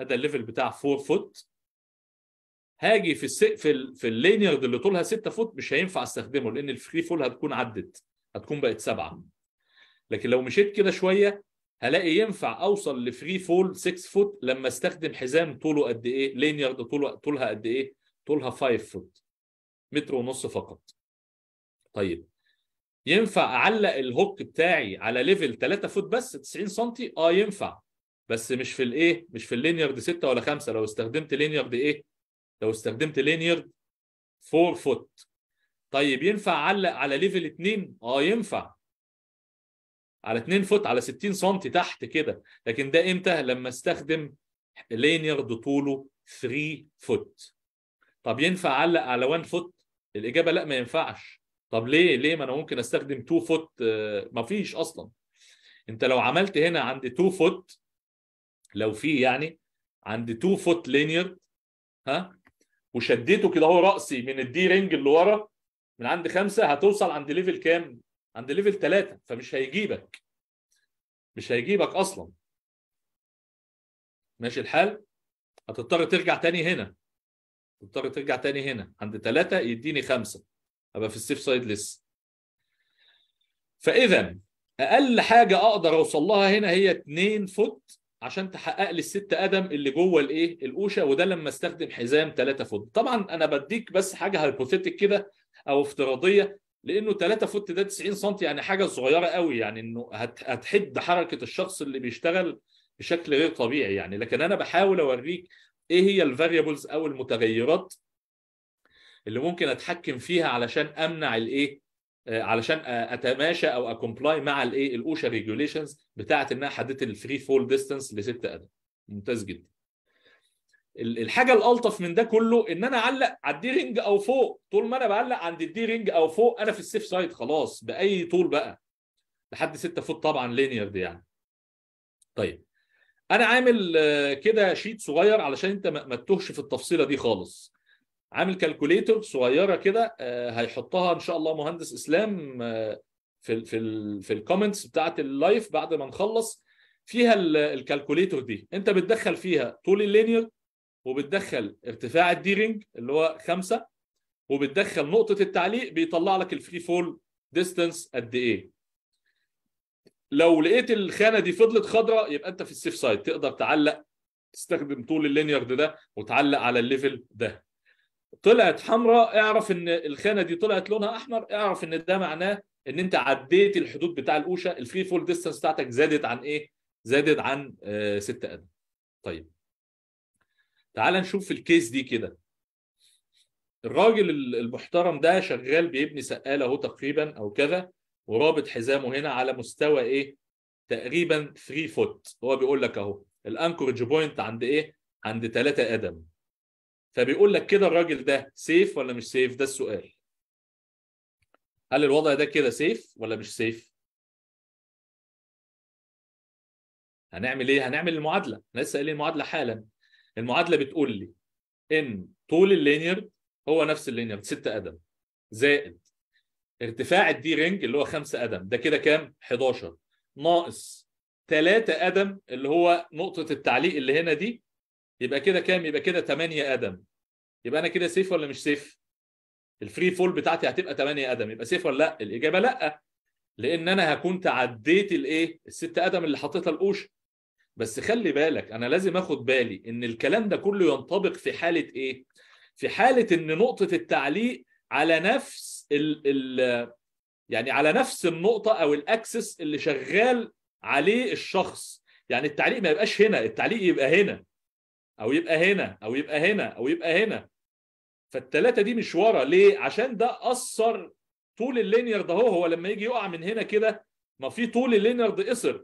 ادا الليفل بتاع 4 فوت هاجي في السقف في, ال... في اللينيرد اللي طولها 6 فوت مش هينفع استخدمه لان الفري فول هتكون عدت هتكون بقت 7 لكن لو مشيت كده شويه هلاقي ينفع اوصل لفري فول 6 فوت لما استخدم حزام طوله قد ايه لينيرد طوله طولها قد ايه طولها 5 فوت متر ونص فقط طيب ينفع اعلق الهوك بتاعي على ليفل 3 فوت بس 90 سم اه ينفع بس مش في الايه مش في اللينيرد 6 ولا 5 لو استخدمت لينيرد ايه لو استخدمت لينيرد 4 فوت طيب ينفع اعلق على ليفل 2 اه ينفع على 2 فوت على 60 سم تحت كده لكن ده امتى لما استخدم لينيرد طوله 3 فوت طب ينفع اعلق على 1 فوت الاجابه لا ما ينفعش طب ليه ليه ما انا ممكن استخدم 2 فوت آه، ما فيش اصلا انت لو عملت هنا عند 2 فوت لو في يعني عند 2 فوت لينير ها وشديته كده هو راسي من الدي رينج اللي ورا من عند خمسه هتوصل عند ليفل كام؟ عند ليفل ثلاثه فمش هيجيبك مش هيجيبك اصلا ماشي الحال هتضطر ترجع تاني هنا تضطر ترجع تاني هنا عند ثلاثة يديني خمسة ابقى في السيف سايد لسه فاذا اقل حاجة اقدر اوصل لها هنا هي 2 فوت عشان تحقق لي الست قدم اللي جوه الايه القوشه وده لما استخدم حزام 3 فوت طبعا انا بديك بس حاجه هايبوثيتيك كده او افتراضيه لانه 3 فوت ده 90 سم يعني حاجه صغيره قوي يعني انه هتحد حركه الشخص اللي بيشتغل بشكل غير طبيعي يعني لكن انا بحاول اوريك ايه هي الفاريبلز او المتغيرات اللي ممكن اتحكم فيها علشان امنع الايه آه، علشان اتماشى او اكومبلاي مع الايه الاوشا ريجوليشنز بتاعه انها حددت الفري فول ديستانس ل 6 قدم ممتاز جدا الحاجه الالطف من ده كله ان انا اعلق على الدي رينج او فوق طول ما انا بعلق عند الدي رينج او فوق انا في السيف سايد خلاص باي طول بقى لحد 6 فوت طبعا لينير دي يعني طيب انا عامل آه، كده شيت صغير علشان انت ما تتوهش في التفصيله دي خالص عامل كالكوليتر صغيره كده آه، هيحطها ان شاء الله مهندس اسلام آه، في الـ في الـ في الكومنتس بتاعه اللايف بعد ما نخلص فيها الكالكوليتر دي انت بتدخل فيها طول اللينير وبتدخل ارتفاع الديرنج اللي هو خمسة وبتدخل نقطة التعليق بيطلع لك الفري فول ديستنس قد ايه لو لقيت الخانة دي فضلت خضراء يبقى انت في السيف سايد تقدر تعلق تستخدم طول اللينير ده وتعلق على الليفل ده طلعت حمراء اعرف ان الخانه دي طلعت لونها احمر اعرف ان ده معناه ان انت عديت الحدود بتاع القوشه الفري فول ديستانس بتاعتك زادت عن ايه؟ زادت عن 6 آه، قدم. طيب تعال نشوف الكيس دي كده الراجل المحترم ده شغال بيبني سقاله اهو تقريبا او كذا ورابط حزامه هنا على مستوى ايه؟ تقريبا 3 فوت هو بيقول لك اهو الانكورج بوينت عند ايه؟ عند 3 قدم فبيقول لك كده الراجل ده سيف ولا مش سيف ده السؤال هل الوضع ده كده سيف ولا مش سيف هنعمل ايه هنعمل المعادله انا لسه قايل المعادله حالا المعادله بتقول لي ان طول اللينير هو نفس اللينير 6 قدم زائد ارتفاع الدي رينج اللي هو 5 قدم ده كده كام 11 ناقص 3 قدم اللي هو نقطه التعليق اللي هنا دي يبقى كده كام يبقى كده 8 ادم يبقى انا كده سيف ولا مش سيف الفري فول بتاعتي هتبقى 8 ادم يبقى سيف ولا لا الاجابه لا لان انا هكون تعديت الايه الست ادم اللي حطيتها الاوشن بس خلي بالك انا لازم اخد بالي ان الكلام ده كله ينطبق في حاله ايه في حاله ان نقطه التعليق على نفس ال ال يعني على نفس النقطه او الاكسس اللي شغال عليه الشخص يعني التعليق ما يبقاش هنا التعليق يبقى هنا او يبقى هنا او يبقى هنا او يبقى هنا فالتلاتة دي مش ورا ليه عشان ده اثر طول اللينير ده هو هو لما يجي يقع من هنا كده ما في طول اللينير ده قصر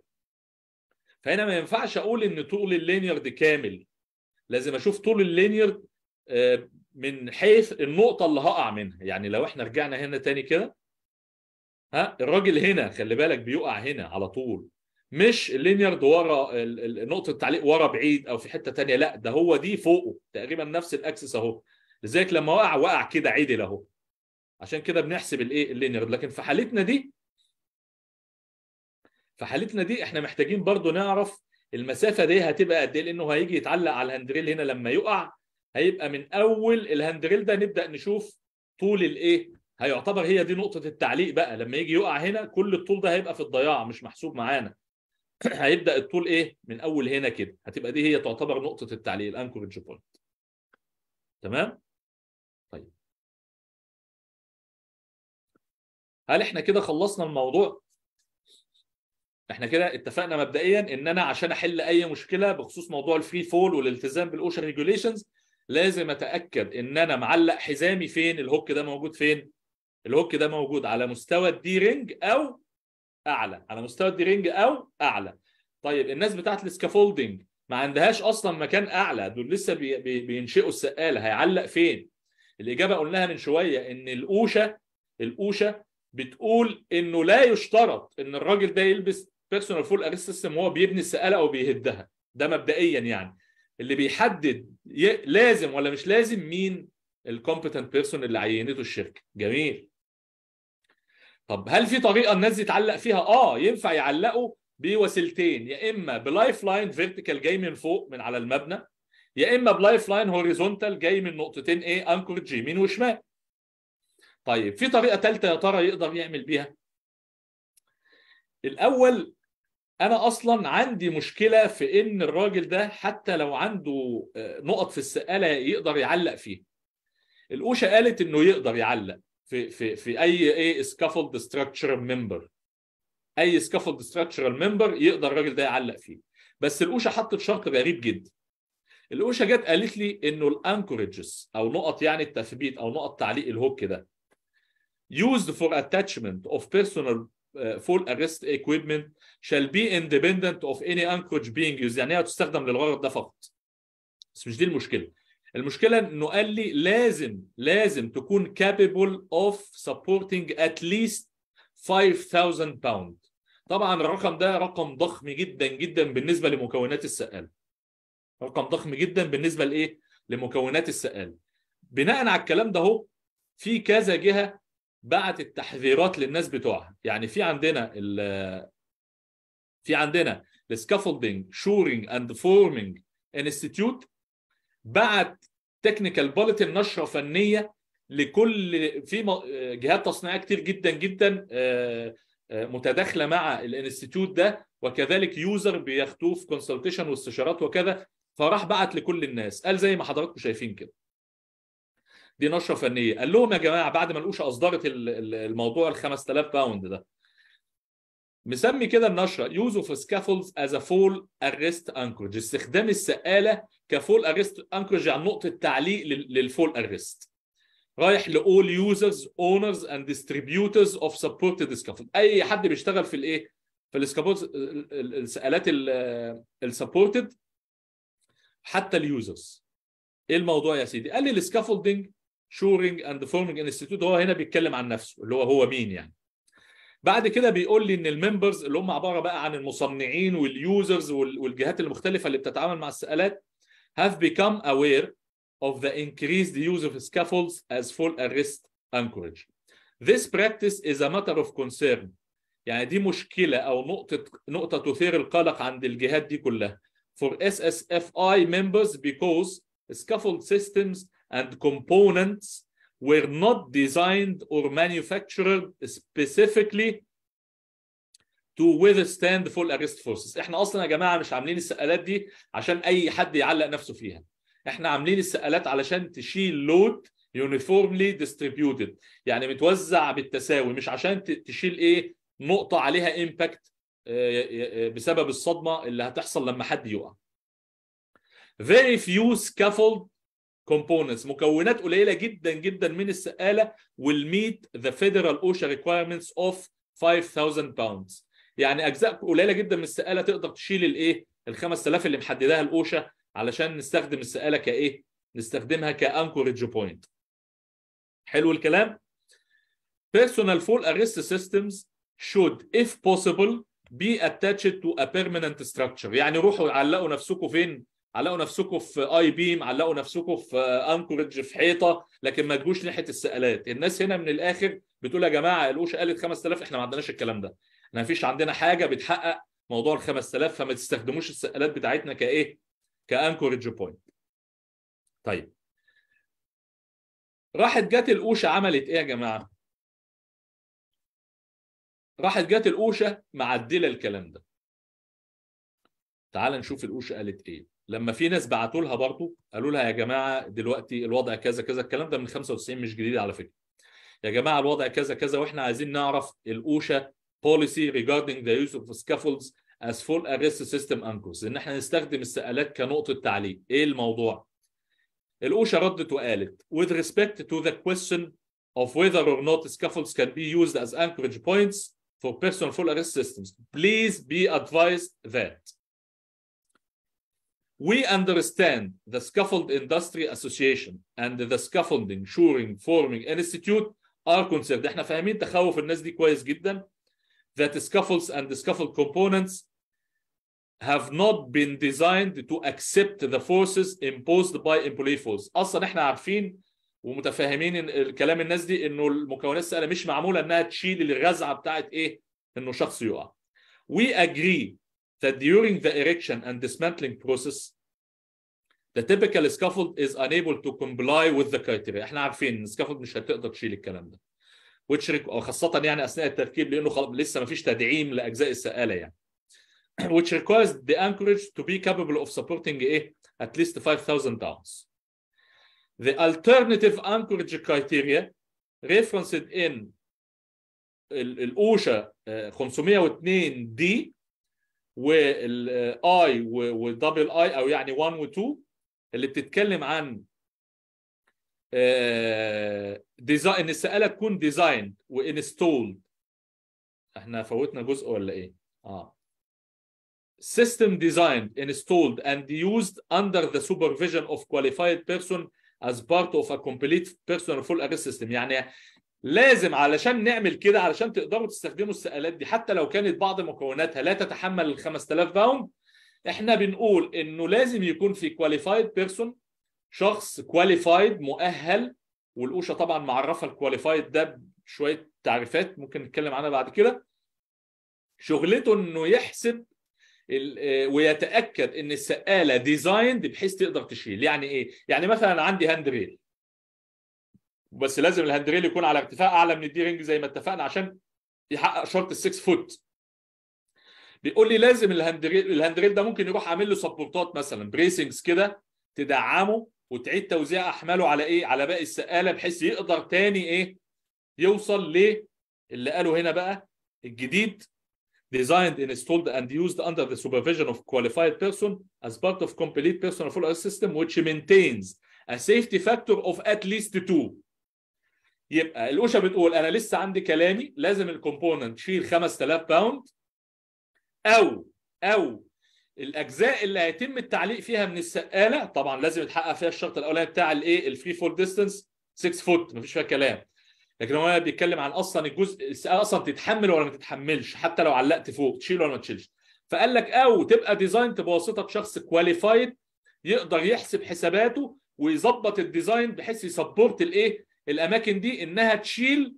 فهنا ما ينفعش اقول ان طول اللينير ده كامل لازم اشوف طول اللينير آه، من حيث النقطة اللي هقع منها يعني لو احنا رجعنا هنا تاني كده ها الراجل هنا خلي بالك بيقع هنا على طول مش لينيرد ورا نقطه التعليق ورا بعيد او في حته تانية لا ده هو دي فوقه تقريبا نفس الاكسس اهو لذلك لما وقع وقع كده عدل اهو عشان كده بنحسب الايه اللينيرد لكن في حالتنا دي في حالتنا دي احنا محتاجين برضو نعرف المسافه دي هتبقى قد ايه لانه هيجي يتعلق على الهاندريل هنا لما يقع هيبقى من اول الهاندريل ده نبدا نشوف طول الايه هيعتبر هي دي نقطه التعليق بقى لما يجي يقع هنا كل الطول ده هيبقى في الضياع مش محسوب معانا هيبدا الطول ايه من اول هنا كده هتبقى دي هي تعتبر نقطه التعليق الانكورج بوينت تمام طيب هل احنا كده خلصنا الموضوع احنا كده اتفقنا مبدئيا ان انا عشان احل اي مشكله بخصوص موضوع الفري فول والالتزام بالاوشن ريجوليشنز لازم اتاكد ان انا معلق حزامي فين الهوك ده موجود فين الهوك ده موجود على مستوى الدي رينج او اعلى على مستوى رينج او اعلى طيب الناس بتاعت السكافولدنج ما عندهاش اصلا مكان اعلى دول لسه بي بي بينشئوا السقاله هيعلق فين الاجابه قلناها من شويه ان القوشه القوشه بتقول انه لا يشترط ان الراجل ده يلبس بيرسونال فول اريست سيستم وهو بيبني السقاله او بيهدها ده مبدئيا يعني اللي بيحدد لازم ولا مش لازم مين الكومبتنت بيرسون اللي عينته الشركه جميل طب هل في طريقه الناس دي تعلق فيها؟ اه ينفع يعلقوا بوسيلتين يا اما بلايف لاين فيرتيكال جاي من فوق من على المبنى يا اما بلايف لاين هوريزونتال جاي من نقطتين ايه انكورج يمين وشمال. طيب في طريقه ثالثه يا ترى يقدر يعمل بيها؟ الاول انا اصلا عندي مشكله في ان الراجل ده حتى لو عنده آه، نقط في السقاله يقدر يعلق فيها. القوشه قالت انه يقدر يعلق في في في اي ايه سكافولد ستراكشر ممبر اي سكافولد ستراكشرال ممبر يقدر الراجل ده يعلق فيه بس الاوشا حطت شرط غريب جدا الاوشا جت قالت لي انه الانكورجز او نقط يعني التثبيت او نقط تعليق الهوك ده used for attachment of personal uh, full arrest equipment shall be independent of any anchorage being used يعني هي تستخدم للغرض ده فقط بس مش دي المشكله المشكله انه قال لي لازم لازم تكون capable of supporting at least 5000 باوند طبعا الرقم ده رقم ضخم جدا جدا بالنسبه لمكونات السقاله رقم ضخم جدا بالنسبه لايه لمكونات السقاله بناء على الكلام ده اهو في كذا جهه بعتت تحذيرات للناس بتوعها يعني في عندنا ال في عندنا السكافولدنج شورينج اند فورمينج انستيتيوت بعت تكنيكال بوليتن نشره فنيه لكل في جهات تصنيعيه كتير جدا جدا آه، آه، متداخله مع الانستيتيوت ده وكذلك يوزر بياخدوه في كونسلتيشن واستشارات وكذا فراح بعت لكل الناس قال زي ما حضراتكم شايفين كده دي نشره فنيه قال لهم يا جماعه بعد ما القوشه اصدرت الموضوع ال 5000 باوند ده مسمي كده النشره يوز اوف scaffolds از a فول arrest anchorage استخدام السقاله كفول arrest anchorage يعني نقطه تعليق للفول arrest رايح لاول يوزرز اونرز اند ديستريبيوترز اوف سبورتد سكافولد اي حد بيشتغل في الايه في السكابولز السقالات السبورتد حتى اليوزرز ايه الموضوع يا سيدي قال لي السكافولدنج شورنج اند فورمنج انستيتيوت هو هنا بيتكلم عن نفسه اللي هو هو مين يعني بعد كده بيقول لي ان الممبرز اللي هم عباره بقى عن المصنعين واليوزرز والجهات المختلفه اللي بتتعامل مع السقالات have become aware of the increased use of scaffolds as full arrest anchorage. This practice is a matter of concern. يعني دي مشكلة أو نقطة نقطة تثير القلق عند الجهات دي كلها. For SSFI members because scaffold systems and components were not designed or manufactured specifically to withstand full arrest forces احنا اصلا يا جماعه مش عاملين السقالات دي عشان اي حد يعلق نفسه فيها احنا عاملين السقالات علشان تشيل لود uniformly distributed يعني متوزع بالتساوي مش عشان تشيل ايه نقطه عليها امباكت آه، آه، بسبب الصدمه اللي هتحصل لما حد يقع very few scaffold components مكونات قليله جدا جدا من السقاله will meet the federal OSHA requirements of 5000 باوندز يعني اجزاء قليله جدا من السقاله تقدر تشيل الايه ال 5000 اللي محددها الاوشا علشان نستخدم السقاله كايه نستخدمها كانكورج بوينت حلو الكلام personal fall arrest systems should if possible be attached to a permanent structure يعني روحوا علقوا نفسكم فين علقوا نفسكم في اي بيم علقوا نفسكم في انكورج في حيطه لكن ما تجوش ناحيه السقالات الناس هنا من الاخر بتقول يا جماعه القوش قالت 5000 احنا ما عندناش الكلام ده احنا ما فيش عندنا حاجه بتحقق موضوع ال 5000 فما تستخدموش السقالات بتاعتنا كايه كانكورج بوينت طيب راحت جت القوشه عملت ايه يا جماعه راحت جت القوشه معدله الكلام ده تعال نشوف القوشه قالت ايه لما في ناس بعتوا لها برضه قالوا لها يا جماعه دلوقتي الوضع كذا كذا الكلام ده من 95 مش جديد على فكره يا جماعه الوضع كذا كذا واحنا عايزين نعرف الاوشا بوليسي ريجاردنج ذا يوز اوف سكافولدز از فول اريست سيستم انكوز ان احنا نستخدم السقالات كنقطه تعليق ايه الموضوع الاوشا ردت وقالت with respect to the question of whether or not scaffolds can be used as anchorage points for personal full arrest systems please be advised that We understand the Scaffold Industry Association and the Scaffolding Shoring Forming Institute are concerned. احنا فاهمين تخوف الناس دي كويس جدا that scaffolds and the scaffold components have not been designed to accept the forces imposed by employee force. اصلا احنا عارفين ومتفاهمين ان الكلام الناس دي انه المكونات السائله مش معموله انها تشيل الغزعه بتاعت ايه؟ انه شخص يقع. We agree that during the erection and dismantling process, the typical scaffold is unable to comply with the criteria احنا عارفين ان السكافولد مش هتقدر تشيل الكلام ده which خاصة يعني أثناء التركيب لأنه لسه ما فيش تدعيم لأجزاء السقالة يعني which requires the anchorage to be capable of supporting إيه at least 5000 tons. The alternative anchorage criteria referenced in الأوشا 502 d والاي ودبل اي او يعني 1 و2 اللي بتتكلم عن ديزاين ان السقاله تكون ديزاين وانستول احنا فوتنا جزء ولا ايه؟ اه system designed, installed, and used under the supervision of qualified person as part of a complete personal full arrest system. يعني لازم علشان نعمل كده علشان تقدروا تستخدموا السقالات دي حتى لو كانت بعض مكوناتها لا تتحمل ال 5000 باوند احنا بنقول انه لازم يكون في كواليفايد بيرسون شخص كواليفايد مؤهل والقوشه طبعا معرفه الكواليفايد ده بشويه تعريفات ممكن نتكلم عنها بعد كده شغلته انه يحسب آه، ويتاكد ان السقاله ديزايند بحيث تقدر تشيل يعني ايه يعني مثلا عندي هاند ريل بس لازم الهاندريل يكون على ارتفاع اعلى من الدي رينج زي ما اتفقنا عشان يحقق شرط ال 6 فوت بيقول لي لازم الهاندريل الهاندريل ده ممكن يروح عامل له سبورتات مثلا بريسنجز كده تدعمه وتعيد توزيع احماله على ايه على باقي السقاله بحيث يقدر تاني ايه يوصل ل اللي قاله هنا بقى الجديد designed, installed, and used under the supervision of qualified person as part of complete personal full system which maintains a safety factor of at least two. يبقى الاوشا بتقول انا لسه عندي كلامي لازم الكومبوننت تشيل 5000 باوند او او الاجزاء اللي هيتم التعليق فيها من السقاله طبعا لازم يتحقق فيها الشرط الاولاني بتاع الايه الفري فول ديستنس 6 فوت مفيش فيها كلام لكن هو بيتكلم عن اصلا الجزء السقاله اصلا تتحمل ولا ما تتحملش حتى لو علقت فوق تشيل ولا ما تشيلش فقال لك او تبقى ديزاين بواسطه شخص كواليفايد يقدر يحسب حساباته ويظبط الديزاين بحيث يسبورت الايه الاماكن دي انها تشيل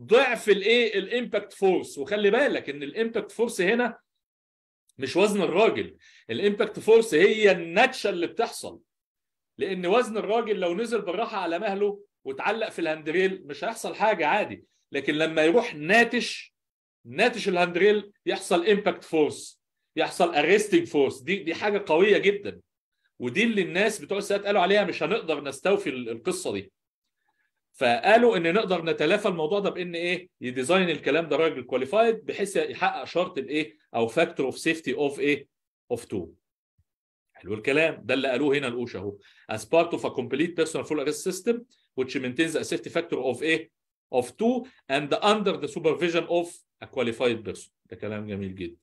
ضعف الايه الامباكت فورس وخلي بالك ان الامباكت فورس هنا مش وزن الراجل الامباكت فورس هي النتشه اللي بتحصل لان وزن الراجل لو نزل بالراحه على مهله واتعلق في الهاندريل مش هيحصل حاجه عادي لكن لما يروح ناتش ناتش الهاندريل يحصل امباكت فورس يحصل اريستنج فورس دي دي حاجه قويه جدا ودي اللي الناس بتوع السيارات قالوا عليها مش هنقدر نستوفي القصه دي فقالوا ان نقدر نتلافى الموضوع ده بان ايه يديزاين الكلام ده راجل كواليفايد بحيث يحقق شرط الايه او فاكتور اوف سيفتي اوف ايه اوف 2 حلو الكلام ده اللي قالوه هنا القوش اهو as part of a complete personal full arrest system which maintains a safety factor of ايه of 2 and under the supervision of a qualified person ده كلام جميل جدا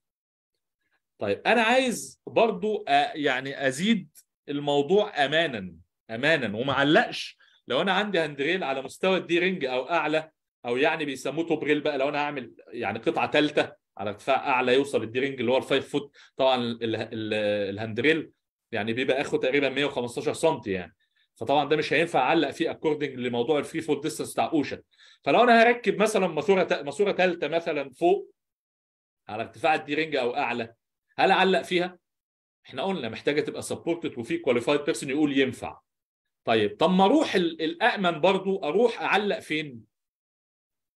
طيب انا عايز برضو يعني ازيد الموضوع امانا امانا وما علقش لو انا عندي هاندريل على مستوى الدي رينج او اعلى او يعني بيسموه توب ريل بقى لو انا هعمل يعني قطعه ثالثه على ارتفاع اعلى يوصل الدي رينج اللي هو الفايف فوت طبعا الهاندريل يعني بيبقى اخره تقريبا 115 سم يعني فطبعا ده مش هينفع اعلق فيه اكوردنج لموضوع الفري فول ديستنس بتاع اوشن فلو انا هركب مثلا ماسوره ماسوره ثالثه مثلا فوق على ارتفاع الدي رينج او اعلى هل اعلق فيها؟ احنا قلنا محتاجه تبقى سبورتد وفي كواليفايد بيرسون يقول ينفع طيب طب ما اروح الامن برضو اروح اعلق فين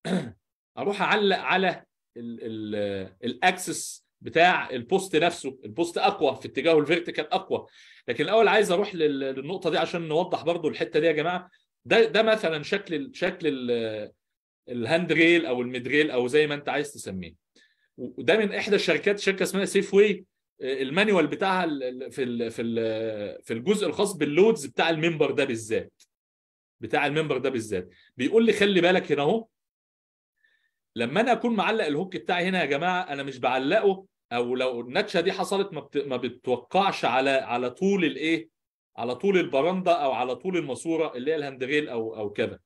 اروح اعلق على الاكسس بتاع البوست نفسه البوست اقوى في اتجاهه الفيرتيكال اقوى لكن الاول عايز اروح للنقطه دي عشان نوضح برضو الحته دي يا جماعه ده ده مثلا شكل شكل الهاند ريل او الميد ريل او زي ما انت عايز تسميه وده من احدى الشركات شركه اسمها سيف واي المانيوال بتاعها في الـ في الـ في الجزء الخاص باللودز بتاع الممبر ده بالذات بتاع الممبر ده بالذات بيقول لي خلي بالك هنا اهو لما انا اكون معلق الهوك بتاعي هنا يا جماعه انا مش بعلقه او لو النتشه دي حصلت ما, بت... ما بتوقعش على على طول الايه على طول البرندة او على طول الماسوره اللي هي الهاندريل او او كده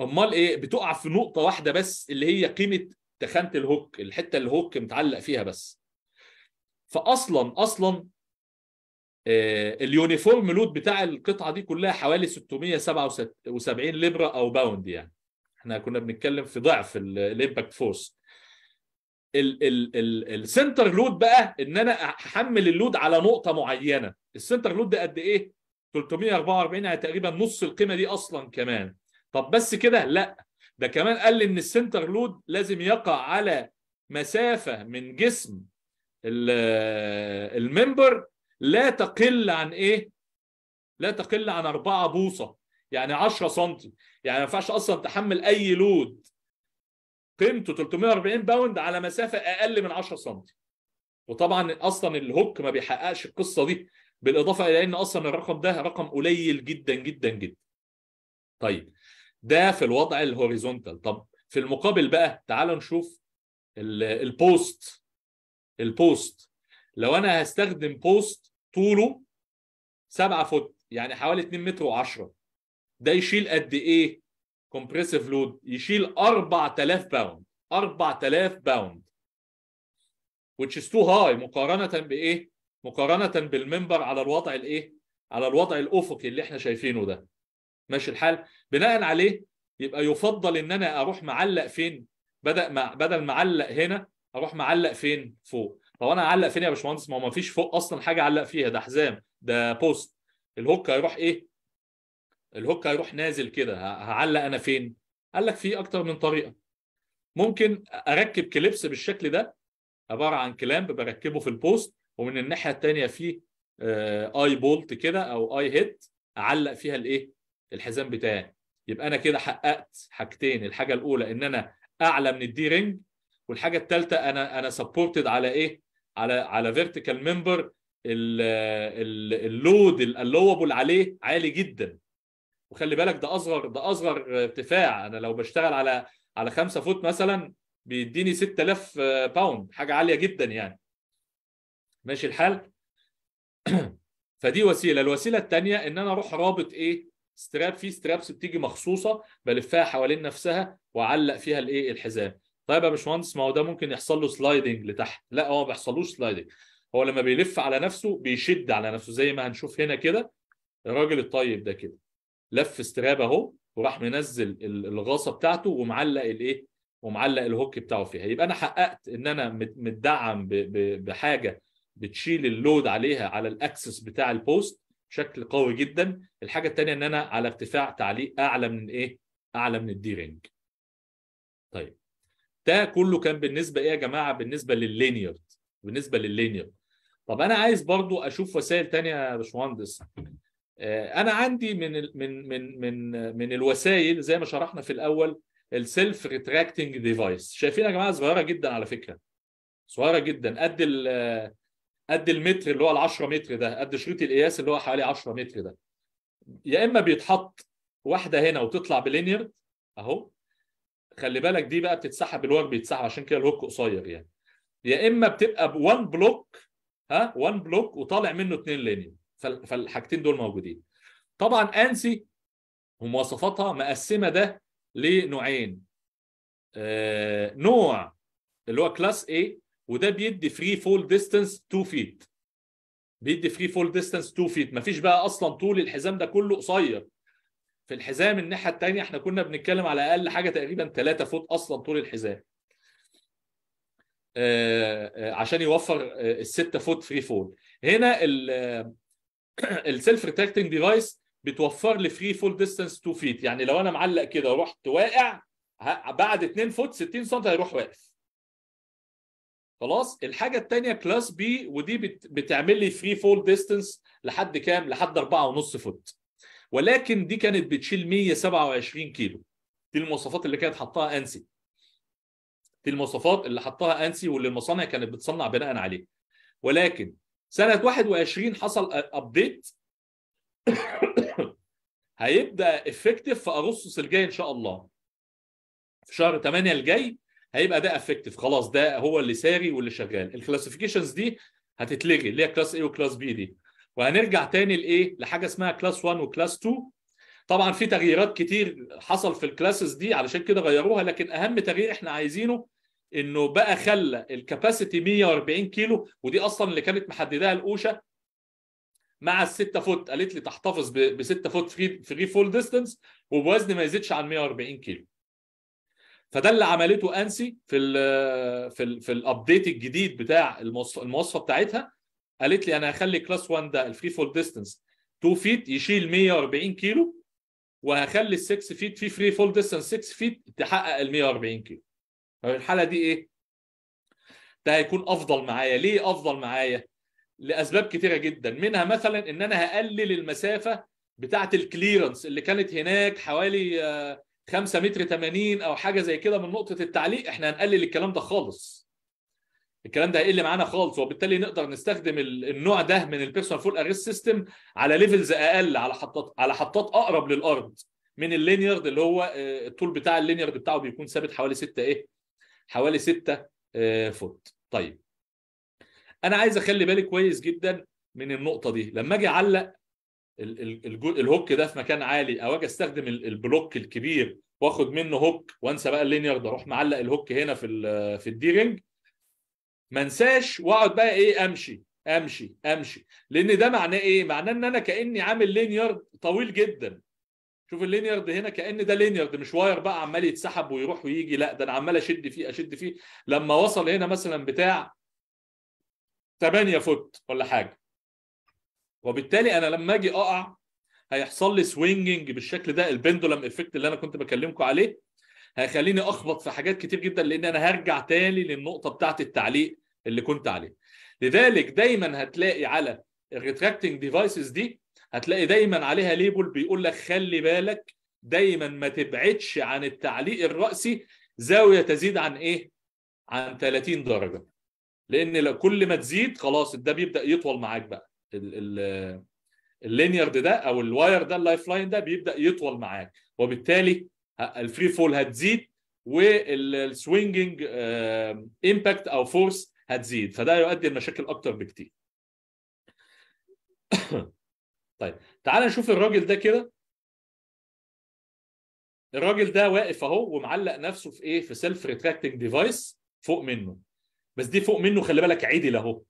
امال ايه بتقع في نقطه واحده بس اللي هي قيمه تخانه الهوك الحته اللي الهوك متعلق فيها بس فاصلا اصلا آه، اليونيفورم لود بتاع القطعه دي كلها حوالي 677 ليبرا او باوند يعني احنا كنا بنتكلم في ضعف الامباكت فورس السنتر لود بقى ان انا احمل اللود على نقطه معينه السنتر لود ده قد ايه 344 يعني تقريبا نص القيمه دي اصلا كمان طب بس كده لا ده كمان قال لي ان السنتر لود لازم يقع على مسافه من جسم الممبر لا تقل عن ايه لا تقل عن أربعة بوصه يعني 10 سم يعني ما ينفعش اصلا تحمل اي لود قيمته 340 باوند على مسافه اقل من 10 سم وطبعا اصلا الهوك ما بيحققش القصه دي بالاضافه الى ان اصلا الرقم ده رقم قليل جدا جدا جدا طيب ده في الوضع الهوريزونتال طب في المقابل بقى تعالوا نشوف البوست البوست لو انا هستخدم بوست طوله 7 فوت يعني حوالي 2 متر و10 ده يشيل قد ايه كومبريسيف لود يشيل 4000 باوند 4000 باوند which is too high مقارنه بايه مقارنه بالمنبر على الوضع الايه على الوضع الافقي اللي احنا شايفينه ده ماشي الحال بناء عليه يبقى يفضل ان انا اروح معلق فين بدل ما بدل معلق هنا اروح معلق فين فوق طب انا هعلق فين يا باشمهندس ما هو ما فيش فوق اصلا حاجه اعلق فيها ده حزام ده بوست الهوك هيروح ايه الهوك هيروح نازل كده هعلق انا فين قال لك في اكتر من طريقه ممكن اركب كليبس بالشكل ده عباره عن كلامب بركبه في البوست ومن الناحيه الثانيه في اي آه، بولت كده او اي هيد اعلق فيها الايه الحزام بتاعي يبقى انا كده حققت حاجتين الحاجه الاولى ان انا اعلى من الدي رينج والحاجه الثالثه انا انا سبورتد على ايه على على فيرتيكال ممبر اللود اللوبل عليه عالي جدا وخلي بالك ده اصغر ده اصغر ارتفاع انا لو بشتغل على على 5 فوت مثلا بيديني 6000 باوند حاجه عاليه جدا يعني ماشي الحال فدي وسيله الوسيله الثانيه ان انا اروح رابط ايه ستراب في سترابس بتيجي مخصوصه بلفها حوالين نفسها واعلق فيها الايه الحزام طيب يا باشمهندس ما هو ده ممكن يحصل له سلايدنج لتحت لا هو ما بيحصلوش سلايدنج هو لما بيلف على نفسه بيشد على نفسه زي ما هنشوف هنا كده الراجل الطيب ده كده لف استراب اهو وراح منزل الغاصه بتاعته ومعلق الايه ومعلق الهوك بتاعه فيها يبقى انا حققت ان انا متدعم بحاجه بتشيل اللود عليها على الاكسس بتاع البوست بشكل قوي جدا الحاجه الثانيه ان انا على ارتفاع تعليق اعلى من ايه اعلى من الدي رينج ده كله كان بالنسبه ايه يا جماعه بالنسبه لللينير بالنسبه لللينير طب انا عايز برضو اشوف وسائل تانية يا باشمهندس آه، انا عندي من من من من من الوسائل زي ما شرحنا في الاول السيلف ريتراكتنج ديفايس شايفين يا جماعه صغيره جدا على فكره صغيره جدا قد قد المتر اللي هو ال 10 متر ده قد شريط القياس اللي هو حوالي 10 متر ده يا اما بيتحط واحده هنا وتطلع بلينير اهو خلي بالك دي بقى بتتسحب الوجه بيتسحب عشان كده الهوك قصير يعني يا اما بتبقى بوان بلوك ها وان بلوك وطالع منه اثنين لينيا فالحاجتين دول موجودين طبعا انسي ومواصفاتها مقسمه ده لنوعين آه نوع اللي هو كلاس A وده بيدي فري فول ديستانس 2 فيت بيدي فري فول ديستانس 2 فيت مفيش بقى اصلا طول الحزام ده كله قصير في الحزام الناحيه الثانيه احنا كنا بنتكلم على اقل حاجه تقريبا 3 فوت اصلا طول الحزام آه، آه، عشان يوفر 6 آه، فوت فري فول هنا السيلف ريتراكتنج ديفايس بتوفر لي فري فول ديستانس 2 فيت يعني لو انا معلق كده ورحت واقع بعد 2 فوت 60 سم هيروح واقف خلاص الحاجه الثانيه كلاس بي ودي بتعمل لي فري فول ديستانس لحد كام لحد 4.5 فوت ولكن دي كانت بتشيل 127 كيلو دي المواصفات اللي كانت حطها انسي دي المواصفات اللي حطها انسي واللي المصانع كانت بتصنع بناء عليه ولكن سنه 21 حصل ابديت هيبدا افكتيف في اغسطس الجاي ان شاء الله في شهر 8 الجاي هيبقى ده افكتيف خلاص ده هو اللي ساري واللي شغال الكلاسيفيكيشنز دي هتتلغي اللي هي كلاس اي وكلاس بي دي وهنرجع تاني لايه لحاجه اسمها كلاس 1 وكلاس 2 طبعا في تغييرات كتير حصل في الكلاسز دي علشان كده غيروها لكن اهم تغيير احنا عايزينه انه بقى خلى الكباسيتي 140 كيلو ودي اصلا اللي كانت محددها الاوشا مع ال 6 فوت قالت لي تحتفظ ب 6 فوت فري فري فول ديستنس وبوزن ما يزيدش عن 140 كيلو فده اللي عملته انسي في الـ في الـ في الابديت الجديد بتاع المواصفه بتاعتها قالت لي انا هخلي كلاس 1 ده الفري فول ديستنس 2 فيت يشيل 140 كيلو وهخلي ال 6 فيت في فري فول ديستنس 6 فيت تحقق ال 140 كيلو طب الحاله دي ايه ده هيكون افضل معايا ليه افضل معايا لاسباب كتيره جدا منها مثلا ان انا هقلل المسافه بتاعه الكليرنس اللي كانت هناك حوالي 5 آه، متر 80 او حاجه زي كده من نقطه التعليق احنا هنقلل الكلام ده خالص الكلام ده هيقل معانا خالص وبالتالي نقدر نستخدم النوع ده من البيرسونال فول اريست سيستم على ليفلز اقل على حطات على حطات اقرب للارض من اللينيرد اللي هو آه، الطول بتاع اللينيرد بتاعه بيكون ثابت حوالي 6 ايه حوالي 6 آه، فوت طيب انا عايز اخلي بالي كويس جدا من النقطه دي لما اجي اعلق الهوك ده في مكان عالي او اجي استخدم البلوك الكبير واخد منه هوك وانسى بقى اللينيرد اروح معلق الهوك هنا في في الديرنج ما انساش واقعد بقى ايه امشي امشي امشي لان ده معناه ايه معناه ان انا كاني عامل لينيارد طويل جدا شوف اللينير هنا كان ده لينيارد مش واير بقى عمال يتسحب ويروح ويجي لا ده انا عمال اشد فيه اشد فيه لما وصل هنا مثلا بتاع 8 فوت ولا حاجه وبالتالي انا لما اجي اقع هيحصل لي سوينجنج بالشكل ده البندولم افكت اللي انا كنت بكلمكم عليه هيخليني اخبط في حاجات كتير جدا لان انا هرجع تاني للنقطه بتاعه التعليق اللي كنت عليه لذلك دايما هتلاقي على الريتراكتنج ديفايسز دي هتلاقي دايما عليها ليبل بيقول لك خلي بالك دايما ما تبعدش عن التعليق الرأسي زاوية تزيد عن ايه؟ عن 30 درجة لان لو كل ما تزيد خلاص ده بيبدأ يطول معاك بقى اللينيرد ده او الواير ده اللايف لاين ده بيبدأ يطول معاك وبالتالي الفري فول هتزيد والسوينجنج امباكت آه، او فورس هتزيد فده يؤدي لمشاكل اكتر بكتير طيب تعال نشوف الراجل ده كده الراجل ده واقف اهو ومعلق نفسه في ايه في سيلف ريتراكتنج ديفايس فوق منه بس دي فوق منه خلي بالك عدل اهو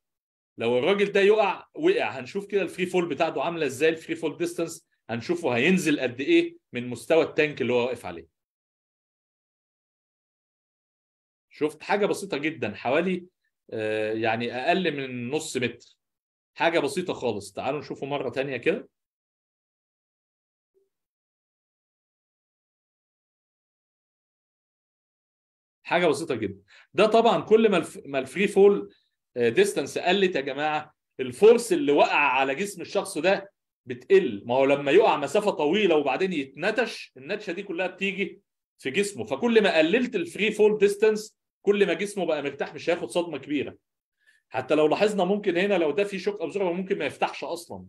لو الراجل ده يقع وقع هنشوف كده الفري فول بتاعته عامله ازاي الفري فول ديستانس هنشوفه هينزل قد ايه من مستوى التانك اللي هو واقف عليه شفت حاجه بسيطه جدا حوالي آه، يعني اقل من نص متر حاجه بسيطه خالص تعالوا نشوفه مره تانية كده حاجه بسيطه جدا ده طبعا كل ما الفري فول ديستانس آه، قلت يا جماعه الفورس اللي وقع على جسم الشخص ده بتقل ما هو لما يقع مسافه طويله وبعدين يتنتش النتشه دي كلها بتيجي في جسمه فكل ما قللت الفري فول ديستانس كل ما جسمه بقى مرتاح مش هياخد صدمه كبيره حتى لو لاحظنا ممكن هنا لو ده في شوك ابزوربر ممكن ما يفتحش اصلا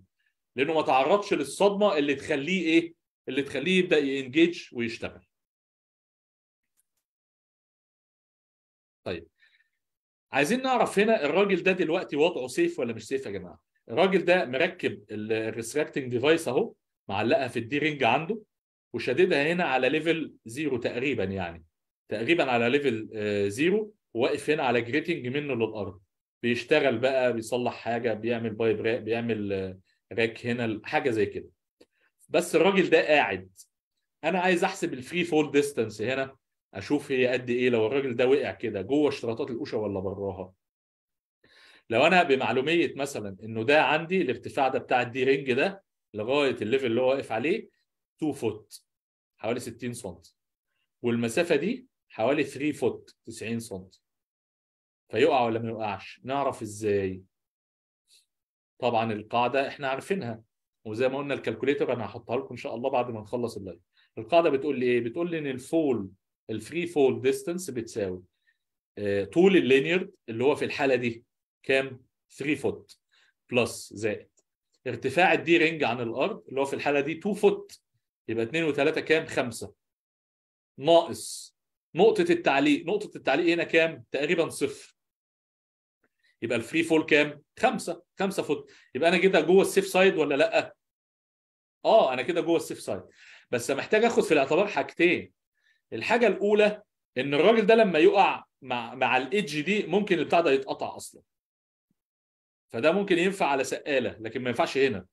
لانه ما تعرضش للصدمه اللي تخليه ايه اللي تخليه يبدا ينجيج ويشتغل طيب عايزين نعرف هنا الراجل ده دلوقتي وضعه سيف ولا مش سيف يا جماعه الراجل ده مركب الريستراكتنج ديفايس اهو معلقها في الدي رينج عنده وشاددها هنا على ليفل زيرو تقريبا يعني تقريبا على ليفل زيرو آه، وواقف هنا على جريتنج منه للارض بيشتغل بقى بيصلح حاجه بيعمل بايب راك بيعمل راك آه، هنا حاجه زي كده بس الراجل ده قاعد انا عايز احسب الفري فول ديستانس هنا اشوف هي قد ايه لو الراجل ده وقع كده جوه اشتراطات القوشه ولا براها لو انا بمعلوميه مثلا انه ده عندي الارتفاع ده بتاع الدي رينج ده لغايه الليفل اللي هو واقف عليه 2 فوت حوالي 60 سم والمسافه دي حوالي 3 فوت 90 سم فيقع ولا ما يقعش نعرف ازاي طبعا القاعده احنا عارفينها وزي ما قلنا الكالكوليتر انا هحطها لكم ان شاء الله بعد ما نخلص اللايف القاعده بتقول لي ايه بتقول لي ان الفول الفري فول ديستانس بتساوي آه، طول اللينيرد اللي هو في الحاله دي كام 3 فوت بلس زائد ارتفاع الدي رينج عن الارض اللي هو في الحاله دي 2 فوت يبقى 2 و3 كام 5 ناقص نقطه التعليق نقطه التعليق هنا كام تقريبا صفر يبقى الفري فول كام 5 5 فوت يبقى انا كده جوه السيف سايد ولا لا اه انا كده جوه السيف سايد بس محتاج اخد في الاعتبار حاجتين الحاجه الاولى ان الراجل ده لما يقع مع مع الايدج دي ممكن البتاع ده يتقطع اصلا فده ممكن ينفع على سقاله لكن ما ينفعش هنا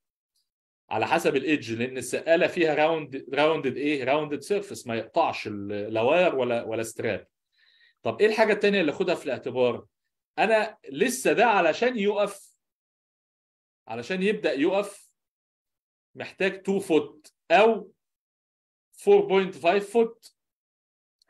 على حسب الايدج لان السقاله فيها راوند راوندد ايه راوندد سيرفيس ما يقطعش لا واير ولا ولا ستراب طب ايه الحاجه الثانيه اللي اخدها في الاعتبار انا لسه ده علشان يقف علشان يبدا يقف محتاج 2 فوت او 4.5 فوت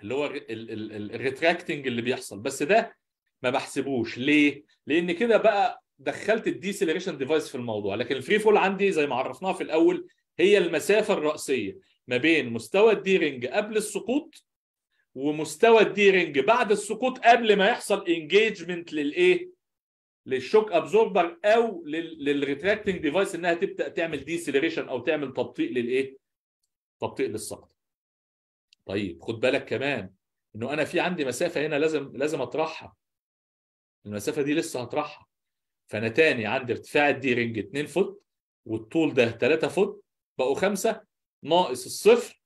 اللي هو الريتراكتنج اللي بيحصل بس ده ما بحسبوش ليه؟ لان كده بقى دخلت الديسيليريشن ديفايس في الموضوع لكن الفري فول عندي زي ما عرفناها في الاول هي المسافه الراسيه ما بين مستوى الديرنج قبل السقوط ومستوى الديرنج بعد السقوط قبل ما يحصل انجيجمنت للايه للشوك ابزوربر او للريتراكتنج ديفايس انها تبدا تعمل ديسيليريشن او تعمل تبطيء للايه تبطيء للسقط طيب خد بالك كمان انه انا في عندي مسافه هنا لازم لازم اطرحها المسافه دي لسه هطرحها فانا تاني عند ارتفاع الدي رينج 2 فوت والطول ده 3 فوت بقوا 5 ناقص الصفر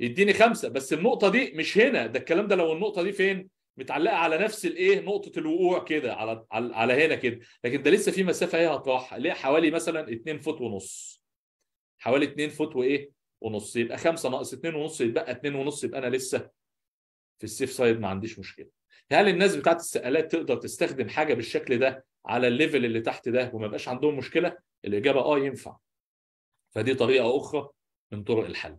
يديني 5 بس النقطه دي مش هنا ده الكلام ده لو النقطه دي فين متعلقه على نفس الايه نقطه الوقوع كده على على هنا كده لكن ده لسه في مسافه ايه هتروح ليه حوالي مثلا 2 فوت ونص حوالي 2 فوت وايه ونص يبقى 5 ناقص 2 ونص يتبقى 2 ونص يبقى انا لسه في السيف سايد ما عنديش مشكله هل الناس بتاعت السقالات تقدر تستخدم حاجه بالشكل ده على الليفل اللي تحت ده وما يبقاش عندهم مشكله الاجابه اه ينفع فدي طريقه اخرى من طرق الحل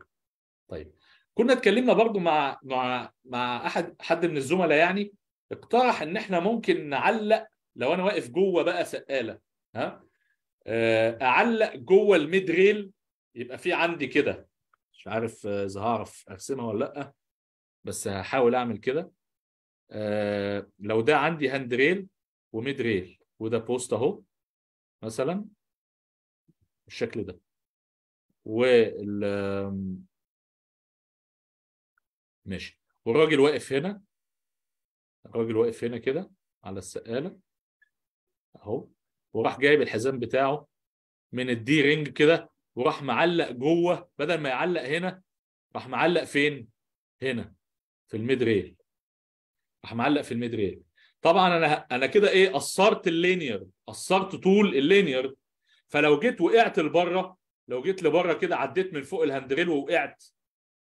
طيب كنا اتكلمنا برضو مع مع مع احد حد من الزملاء يعني اقترح ان احنا ممكن نعلق لو انا واقف جوه بقى سقاله ها آه، اعلق جوه الميد ريل يبقى في عندي كده مش عارف آه، اذا هعرف ارسمها ولا لا بس هحاول اعمل كده آه، لو ده عندي هاند ريل وميد ريل وده بوست اهو مثلا بالشكل ده وال ماشي والراجل واقف هنا الراجل واقف هنا كده على السقاله اهو وراح جايب الحزام بتاعه من الدي رينج كده وراح معلق جوه بدل ما يعلق هنا راح معلق فين؟ هنا في الميد ريل راح معلق في الميد ريل طبعا انا انا كده ايه قصرت اللينير قصرت طول اللينير فلو جيت وقعت لبره لو جيت لبره كده عديت من فوق الهندريل ووقعت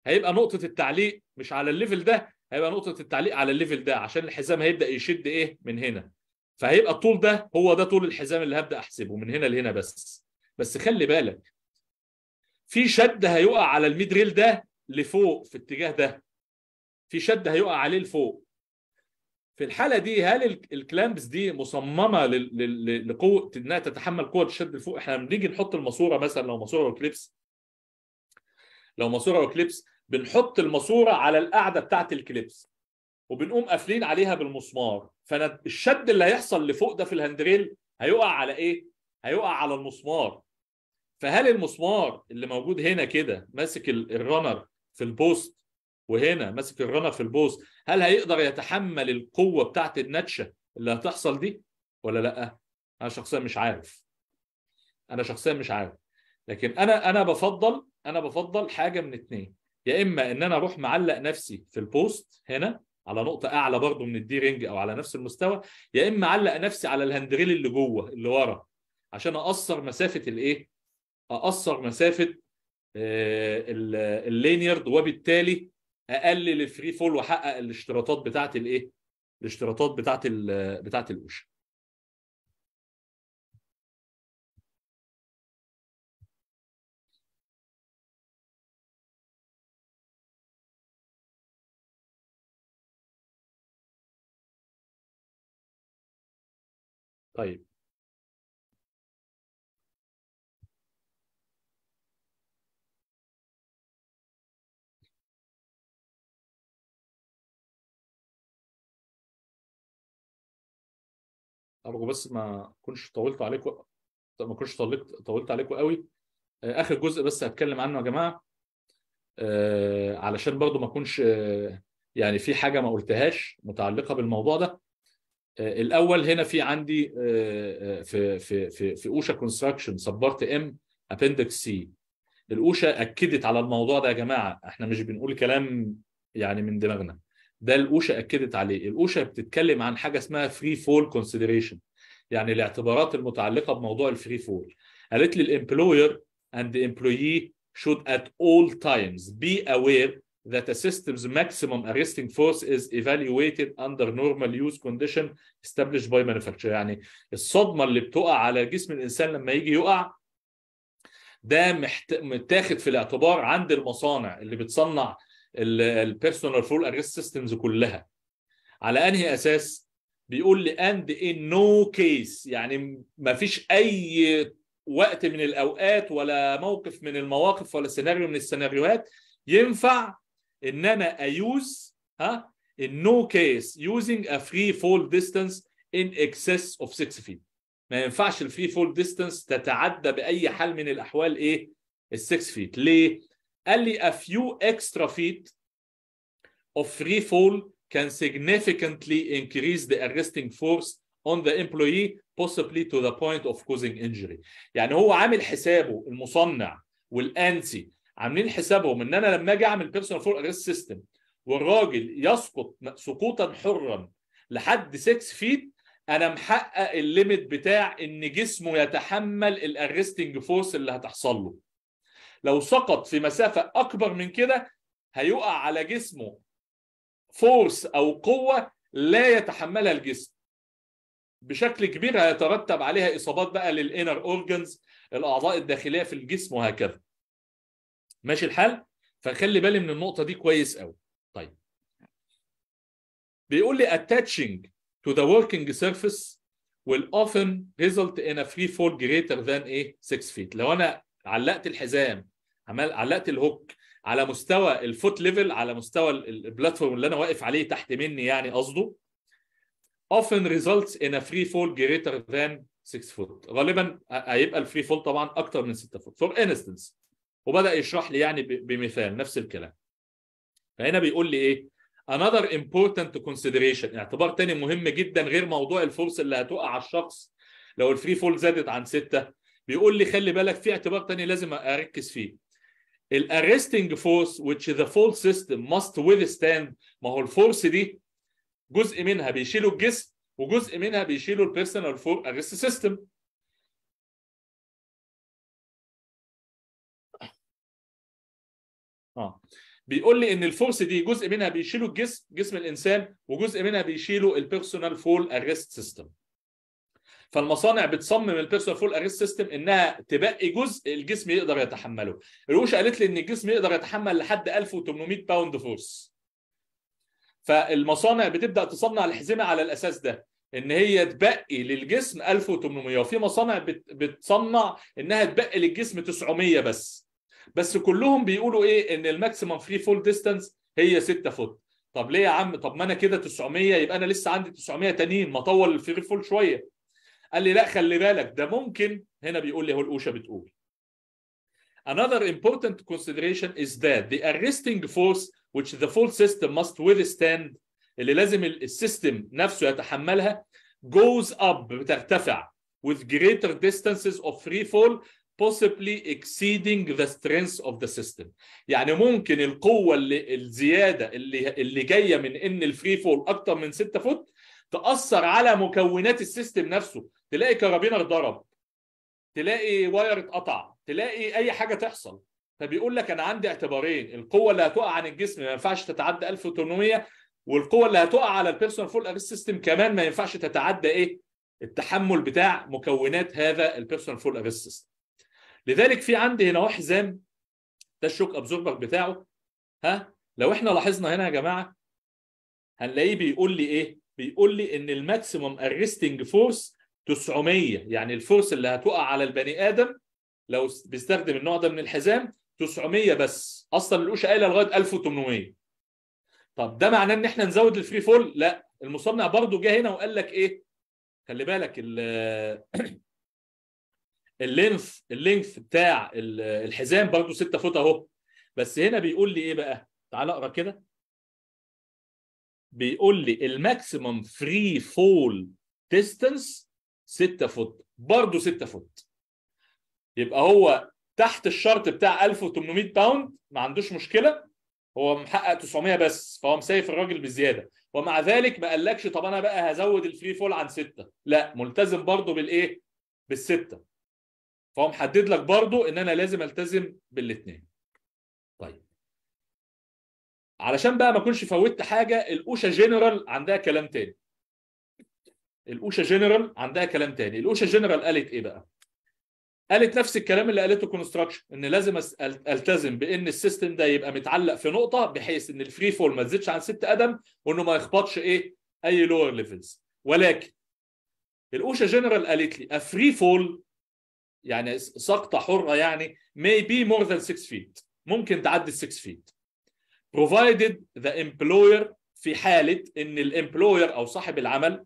هيبقى نقطه التعليق مش على الليفل ده هيبقى نقطه التعليق على الليفل ده عشان الحزام هيبدا يشد ايه من هنا فهيبقى الطول ده هو ده طول الحزام اللي هبدا احسبه من هنا لهنا بس بس خلي بالك في شد هيقع على الميد ريل ده لفوق في اتجاه ده في شد هيقع عليه لفوق في الحاله دي هل الكلامبس دي مصممه لقوه انها تتحمل قوه الشد لفوق احنا لما بنيجي نحط الماسوره مثلا لو ماسوره وكليبس لو ماسوره وكليبس بنحط الماسوره على القاعده بتاعه الكليبس وبنقوم قافلين عليها بالمسمار فانا الشد اللي هيحصل لفوق ده في الهندريل هيقع على ايه هيقع على المسمار فهل المسمار اللي موجود هنا كده ماسك الرنر في البوست وهنا ماسك الرنر في البوست هل هيقدر يتحمل القوه بتاعه النتشه اللي هتحصل دي ولا لا انا شخصيا مش عارف انا شخصيا مش عارف لكن انا انا بفضل انا بفضل حاجه من اتنين يا اما ان انا اروح معلق نفسي في البوست هنا على نقطه اعلى برضو من الدي رينج او على نفس المستوى يا اما اعلق نفسي على الهندريل اللي جوه اللي ورا عشان اقصر مسافه الايه اقصر مسافه آه، اللينيرد وبالتالي اقلل الفري فول واحقق الاشتراطات بتاعه الايه؟ الاشتراطات بتاعه بتاعه الوش. طيب ارجو بس ما اكونش طولت عليكم ما اكونش طولت طولت عليكم قوي آه، اخر جزء بس هتكلم عنه يا جماعه آه، علشان برضو ما اكونش آه، يعني في حاجه ما قلتهاش متعلقه بالموضوع ده الاول هنا في عندي في في في في اوشا كونستراكشن سبارت ام ابندكس سي الاوشا اكدت على الموضوع ده يا جماعه احنا مش بنقول كلام يعني من دماغنا ده الاوشا اكدت عليه الاوشا بتتكلم عن حاجه اسمها فري فول كونسيدريشن يعني الاعتبارات المتعلقه بموضوع الفري فول قالت لي الامبلوير اند امبلويي should at all times be aware that a system's maximum arresting force is evaluated under normal use condition established by manufacturer يعني الصدمه اللي بتقع على جسم الانسان لما يجي يقع ده متاخد في الاعتبار عند المصانع اللي بتصنع البيرسونال فول اريست سيستمز كلها على انهي اساس بيقول لي اند ان نو كيس يعني ما فيش اي وقت من الاوقات ولا موقف من المواقف ولا سيناريو من السيناريوهات ينفع ان انا ايوز ها in no case using a free fall distance in excess of 6 feet ما ينفعش الفري فول ديستانس تتعدى باي حال من الاحوال ايه ال 6 فيت ليه قال لي a few extra feet of free fall can significantly increase the arresting force on the employee possibly to the point of causing injury يعني هو عامل حسابه المصنع والانسي عاملين حسابهم ان انا لما اجي اعمل بيرسونال فور اريست سيستم والراجل يسقط سقوطا حرا لحد 6 فيت انا محقق الليميت بتاع ان جسمه يتحمل الارستنج فورس اللي هتحصل له لو سقط في مسافه اكبر من كده هيقع على جسمه فورس او قوه لا يتحملها الجسم بشكل كبير هيترتب عليها اصابات بقى للانر اورجنز الاعضاء الداخليه في الجسم وهكذا ماشي الحال فخلي بالي من النقطه دي كويس قوي طيب بيقول لي attaching to the working surface will often result in a free fall greater than ايه 6 feet لو انا علقت الحزام عمال علقت الهوك على مستوى الفوت ليفل على مستوى البلاتفورم اللي انا واقف عليه تحت مني يعني قصده often results in a free fall greater than 6 foot غالبا هيبقى الفري فول طبعا اكتر من 6 فوت فور انستنس وبدا يشرح لي يعني بمثال نفس الكلام فهنا بيقول لي ايه another important consideration اعتبار تاني مهم جدا غير موضوع الفرص اللي هتقع على الشخص لو الفري فول زادت عن 6 بيقول لي خلي بالك في اعتبار تاني لازم اركز فيه الارستنج فورس which ذا فول system must withstand ما هو الفورس دي جزء منها بيشيلوا الجسم وجزء منها بيشيلوا البيرسونال فور ارست سيستم اه بيقول لي ان الفورس دي جزء منها بيشيلوا الجسم جسم الانسان وجزء منها بيشيلوا البيرسونال فول ارست سيستم فالمصانع بتصمم البيرسونال فول اريست سيستم انها تبقي جزء الجسم يقدر يتحمله الوش قالت لي ان الجسم يقدر يتحمل لحد 1800 باوند فورس فالمصانع بتبدا تصنع الحزمه على الاساس ده ان هي تبقي للجسم 1800 وفي مصانع بتصنع انها تبقي للجسم 900 بس بس كلهم بيقولوا ايه ان الماكسيمم فري فول ديستانس هي 6 فوت طب ليه يا عم طب ما انا كده 900 يبقى انا لسه عندي 900 تانيين ما اطول الفري فول شويه قال لي لا خلي بالك ده ممكن هنا بيقول لي اهو الاوشه بتقول Another important consideration is that the arresting force which the full system must withstand اللي لازم السيستم نفسه يتحملها goes up بترتفع with greater distances of free fall possibly exceeding the strength of the system يعني ممكن القوة اللي الزيادة اللي اللي جاية من ان الفري فول اكتر من 6 فوت تأثر على مكونات السيستم نفسه تلاقي كارابينر ضرب تلاقي واير اتقطع تلاقي اي حاجه تحصل فبيقول لك انا عندي اعتبارين القوه اللي هتقع عن الجسم ما ينفعش تتعدى 1800 والقوه اللي هتقع على البيرسونال فول اريست سيستم كمان ما ينفعش تتعدى ايه التحمل بتاع مكونات هذا البيرسونال فول اريست سيستم لذلك في عندي هنا حزام ده الشوك ابزوربر بتاعه ها لو احنا لاحظنا هنا يا جماعه هنلاقيه بيقول لي ايه بيقول لي ان الماكسيمم اريستنج فورس 900 يعني الفرص اللي هتقع على البني ادم لو بيستخدم النوع ده من الحزام 900 بس اصلا القوشه قايله لغايه 1800 طب ده معناه ان احنا نزود الفري فول لا المصنع برضه جه هنا وقال لك ايه خلي بالك اللينث اللينث بتاع الحزام برضه 6 فوت اهو بس هنا بيقول لي ايه بقى تعال اقرا كده بيقول لي الماكسيمم فري فول ديستانس 6 فوت برضه 6 فوت يبقى هو تحت الشرط بتاع 1800 باوند ما عندوش مشكله هو محقق 900 بس فهو مسيف الراجل بزياده ومع ذلك ما قالكش طب انا بقى هزود الفري فول عن 6 لا ملتزم برضه بالايه بالستة فهو محدد لك برضه ان انا لازم التزم بالاثنين طيب علشان بقى ما اكونش فوتت حاجه الاوشا جنرال عندها كلام تاني الاوشا جنرال عندها كلام تاني الاوشا جنرال قالت ايه بقى قالت نفس الكلام اللي قالته كونستراكشن ان لازم التزم بان السيستم ده يبقى متعلق في نقطه بحيث ان الفري فول ما تزيدش عن 6 قدم وانه ما يخبطش ايه اي لور ليفلز ولكن الاوشا جنرال قالت لي افري فول يعني سقطه حره يعني may be more than 6 feet ممكن تعدي 6 feet provided the employer في حاله ان الامبلوير او صاحب العمل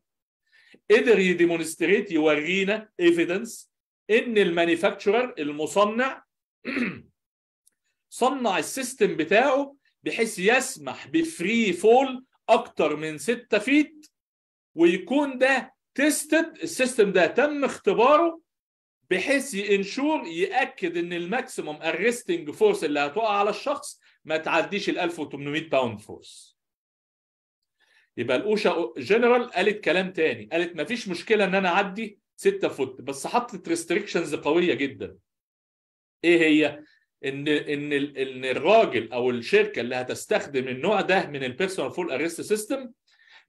قدر يديمونستريت يورينا ايفيدنس ان المانيفاكتشرر المصنع صنع السيستم بتاعه بحيث يسمح بفري فول اكتر من 6 فيت ويكون ده تيستد السيستم ده تم اختباره بحيث ينشور ياكد ان الماكسيموم اريستنج فورس اللي هتقع على الشخص ما تعديش ال 1800 باوند فورس يبقى الاوشا جنرال قالت كلام تاني قالت ما فيش مشكله ان انا اعدي 6 فوت بس حطت ريستريكشنز قويه جدا ايه هي ان ان ان الراجل او الشركه اللي هتستخدم النوع ده من البيرسونال فول اريست سيستم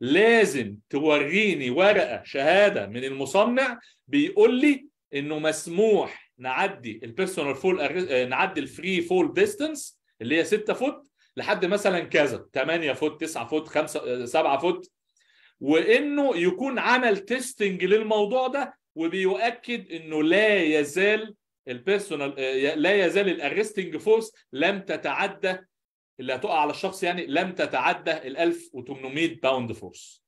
لازم توريني ورقه شهاده من المصنع بيقول لي انه مسموح نعدي البيرسونال فول نعدي الفري فول ديستانس اللي هي 6 فوت لحد مثلا كذا 8 فوت 9 فوت 5 7 فوت وانه يكون عمل تيستنج للموضوع ده وبيؤكد انه لا يزال البيرسونال لا يزال الارستنج فورس لم تتعدى اللي هتقع على الشخص يعني لم تتعدى ال 1800 باوند فورس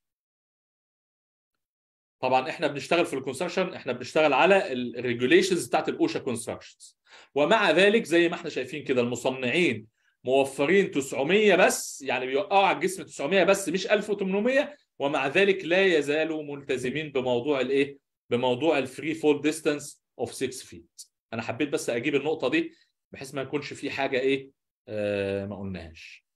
طبعا احنا بنشتغل في الكونستراكشن احنا بنشتغل على الريجوليشنز بتاعت الاوشا كونستراكشنز ومع ذلك زي ما احنا شايفين كده المصنعين موفرين 900 بس يعني بيوقعوا على الجسم 900 بس مش 1800 ومع ذلك لا يزالوا ملتزمين بموضوع الايه بموضوع الفري فول ديستانس اوف 6 فيت انا حبيت بس اجيب النقطه دي بحيث ما يكونش في حاجه ايه آه ما قلناهاش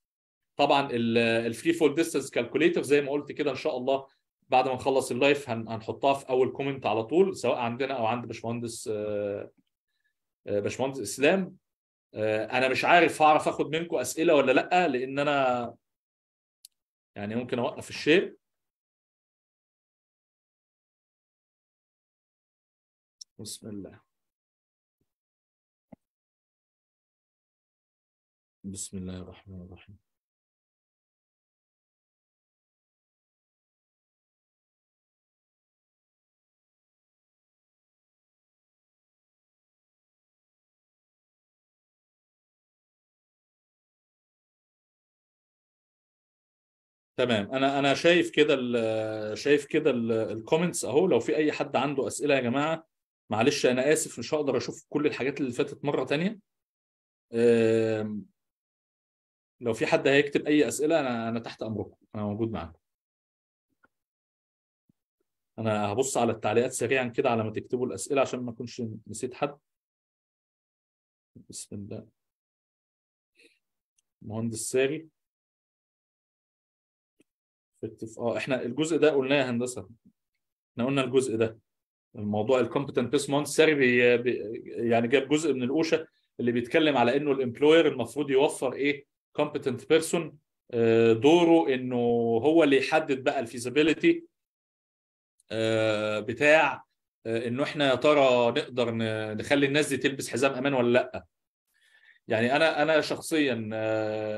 طبعا الفري فول ديستانس كالكوليتر زي ما قلت كده ان شاء الله بعد ما نخلص اللايف هنحطها في اول كومنت على طول سواء عندنا او عند باشمهندس آه, آه، باشمهندس اسلام آه، انا مش عارف هعرف اخد منكم اسئله ولا لا لان انا يعني ممكن اوقف الشير بسم الله بسم الله الرحمن الرحيم تمام انا انا شايف كده شايف كده الكومنتس اهو لو في اي حد عنده اسئله يا جماعه معلش انا اسف مش هقدر اشوف كل الحاجات اللي فاتت مره ثانيه لو في حد هيكتب اي اسئله انا انا تحت امركم انا موجود معاكم انا هبص على التعليقات سريعا كده على ما تكتبوا الاسئله عشان ما اكونش نسيت حد بسم الله مهندس ساري perspective اه احنا الجزء ده قلناه يا هندسه احنا قلنا الجزء ده الموضوع الكومبتنت بيس مونت يعني جاب جزء من الاوشا اللي بيتكلم على انه الامبلوير المفروض يوفر ايه كومبتنت بيرسون آه، دوره انه هو اللي يحدد بقى الفيزابيليتي آه، بتاع آه، انه احنا يا ترى نقدر نخلي الناس دي تلبس حزام امان ولا لا يعني انا انا شخصيا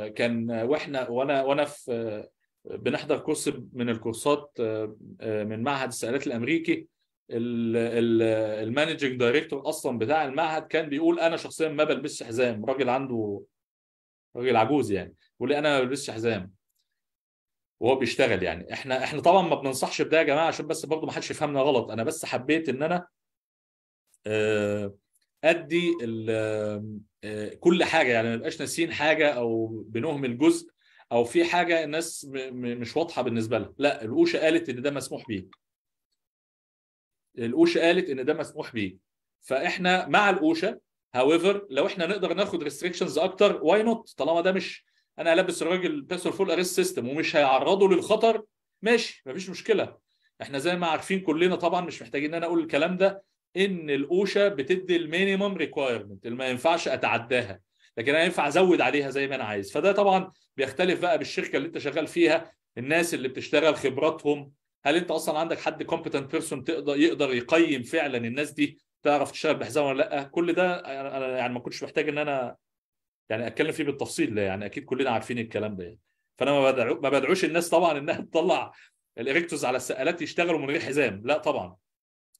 كان واحنا وانا وانا في بنحضر كورس من الكورسات آه، آه، من معهد السعادات الامريكي المانجنج دايركتور اصلا بتاع المعهد كان بيقول انا شخصيا ما بلبسش حزام راجل عنده راجل عجوز يعني بيقول لي انا ما بلبسش حزام وهو بيشتغل يعني احنا احنا طبعا ما بننصحش بده يا جماعه عشان بس برضه ما حدش يفهمنا غلط انا بس حبيت ان انا آه، ادي كل حاجه يعني ما نبقاش ناسيين حاجه او بنهمل جزء او في حاجه الناس مش واضحه بالنسبه لها لا القوشه قالت ان ده مسموح بيه القوشه قالت ان ده مسموح بيه فاحنا مع القوشه هاويفر لو احنا نقدر ناخد ريستريكشنز اكتر واي نوت طالما ده مش انا هلبس الراجل بيسر فول اريست سيستم ومش هيعرضه للخطر ماشي مفيش مشكله احنا زي ما عارفين كلنا طبعا مش محتاجين ان انا اقول الكلام ده ان القوشه بتدي المينيمم ريكوايرمنت اللي ما ينفعش اتعداها لكن انا ينفع ازود عليها زي ما انا عايز فده طبعا بيختلف بقى بالشركه اللي انت شغال فيها الناس اللي بتشتغل خبراتهم هل انت اصلا عندك حد كومبتنت بيرسون تقدر يقدر يقيم فعلا الناس دي تعرف تشتغل بحزام ولا لا كل ده انا يعني ما كنتش محتاج ان انا يعني اتكلم فيه بالتفصيل ده يعني اكيد كلنا عارفين الكلام ده يعني فانا ما بدعو ما بدعوش الناس طبعا انها تطلع الاريكتوس على السقالات يشتغلوا من غير حزام لا طبعا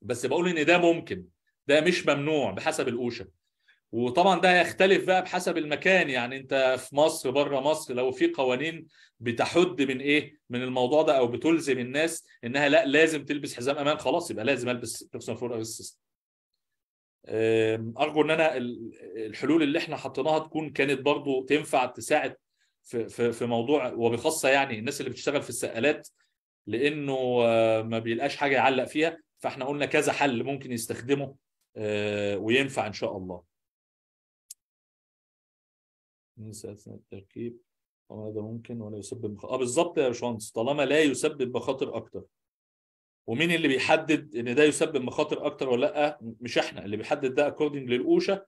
بس بقول ان ده ممكن ده مش ممنوع بحسب الاوشن وطبعا ده هيختلف بقى بحسب المكان يعني انت في مصر بره مصر لو في قوانين بتحد من ايه من الموضوع ده او بتلزم الناس انها لا لازم تلبس حزام امان خلاص يبقى لازم البس بيرسونال فور ارجو ان انا الحلول اللي احنا حطيناها تكون كانت برضو تنفع تساعد في في موضوع وبخاصه يعني الناس اللي بتشتغل في السقالات لانه ما بيلقاش حاجه يعلق فيها فاحنا قلنا كذا حل ممكن يستخدمه آه، وينفع ان شاء الله ننسى اثناء التركيب وهذا ممكن ولا يسبب اه بالظبط يا باشمهندس طالما لا يسبب مخاطر اكتر ومين اللي بيحدد ان ده يسبب مخاطر اكتر ولا لا مش احنا اللي بيحدد ده اكوردنج للاوشا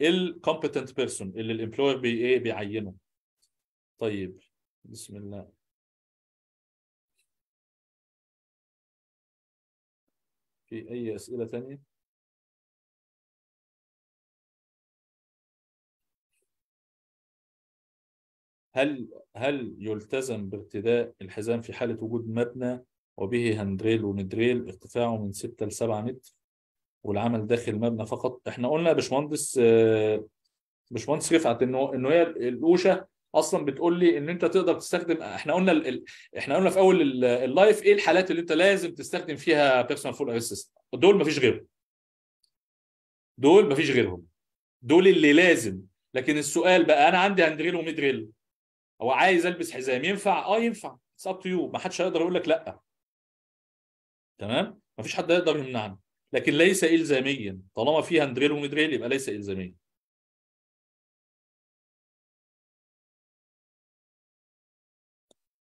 الكومبتنت بيرسون اللي الامبلوير بي ايه بيعينه طيب بسم الله في اي اسئله ثانيه هل هل يلتزم بارتداء الحزام في حالة وجود مبنى وبه هندريل وندريل ارتفاعه من 6 ل 7 متر والعمل داخل المبنى فقط احنا قلنا يا باشمهندس آه، باشمهندس رفعت انه انه هي الاوشه اصلا بتقول لي ان انت تقدر تستخدم احنا قلنا ال... احنا قلنا في اول اللايف ايه الحالات اللي انت لازم تستخدم فيها بيرسونال فول سيستم دول مفيش غيرهم دول مفيش غيرهم دول اللي لازم لكن السؤال بقى انا عندي هندريل وميدريل هو عايز البس حزام ينفع اه ينفع اتس اب تو يو ما حدش هيقدر يقول لك لا تمام ما فيش حد يقدر يمنعنا لكن ليس الزاميا طالما في هندريل ومدريل يبقى ليس الزاميا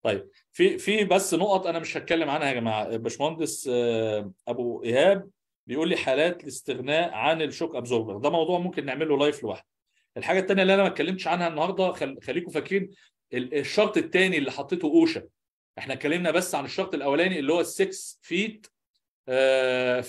طيب في في بس نقط انا مش هتكلم عنها يا جماعه باشمهندس آه، ابو ايهاب بيقول لي حالات الاستغناء عن الشوك ابزوربر ده موضوع ممكن نعمله لايف لوحده الحاجه الثانيه اللي انا ما اتكلمتش عنها النهارده خليكم فاكرين الشرط الثاني اللي حطيته اوشا احنا اتكلمنا بس عن الشرط الاولاني اللي هو 6 فيت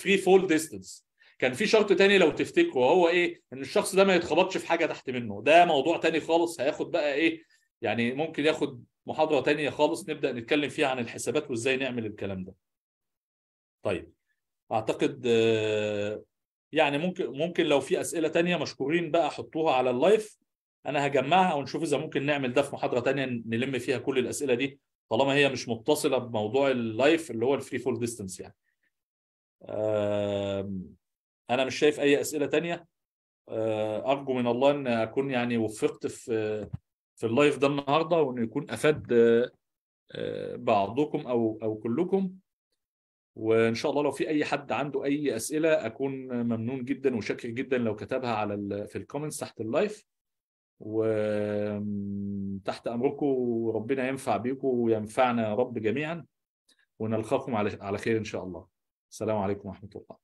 فري فول ديستنس كان في شرط تاني لو تفتكروا هو ايه ان الشخص ده ما يتخبطش في حاجه تحت منه ده موضوع تاني خالص هياخد بقى ايه يعني ممكن ياخد محاضره تانية خالص نبدا نتكلم فيها عن الحسابات وازاي نعمل الكلام ده طيب اعتقد آه، يعني ممكن ممكن لو في اسئله تانية مشكورين بقى حطوها على اللايف انا هجمعها ونشوف اذا ممكن نعمل ده في محاضره ثانيه نلم فيها كل الاسئله دي طالما هي مش متصله بموضوع اللايف اللي هو الفري فول ديستنس يعني انا مش شايف اي اسئله ثانيه آه، ارجو من الله ان اكون يعني وفقت في في اللايف ده النهارده وان يكون افاد آه، بعضكم او او كلكم وان شاء الله لو في اي حد عنده اي اسئله اكون ممنون جدا وشاكر جدا لو كتبها على في الكومنتس تحت اللايف وتحت امركم وربنا ينفع بيكم وينفعنا يا رب جميعا ونلقاكم على خير ان شاء الله السلام عليكم ورحمه الله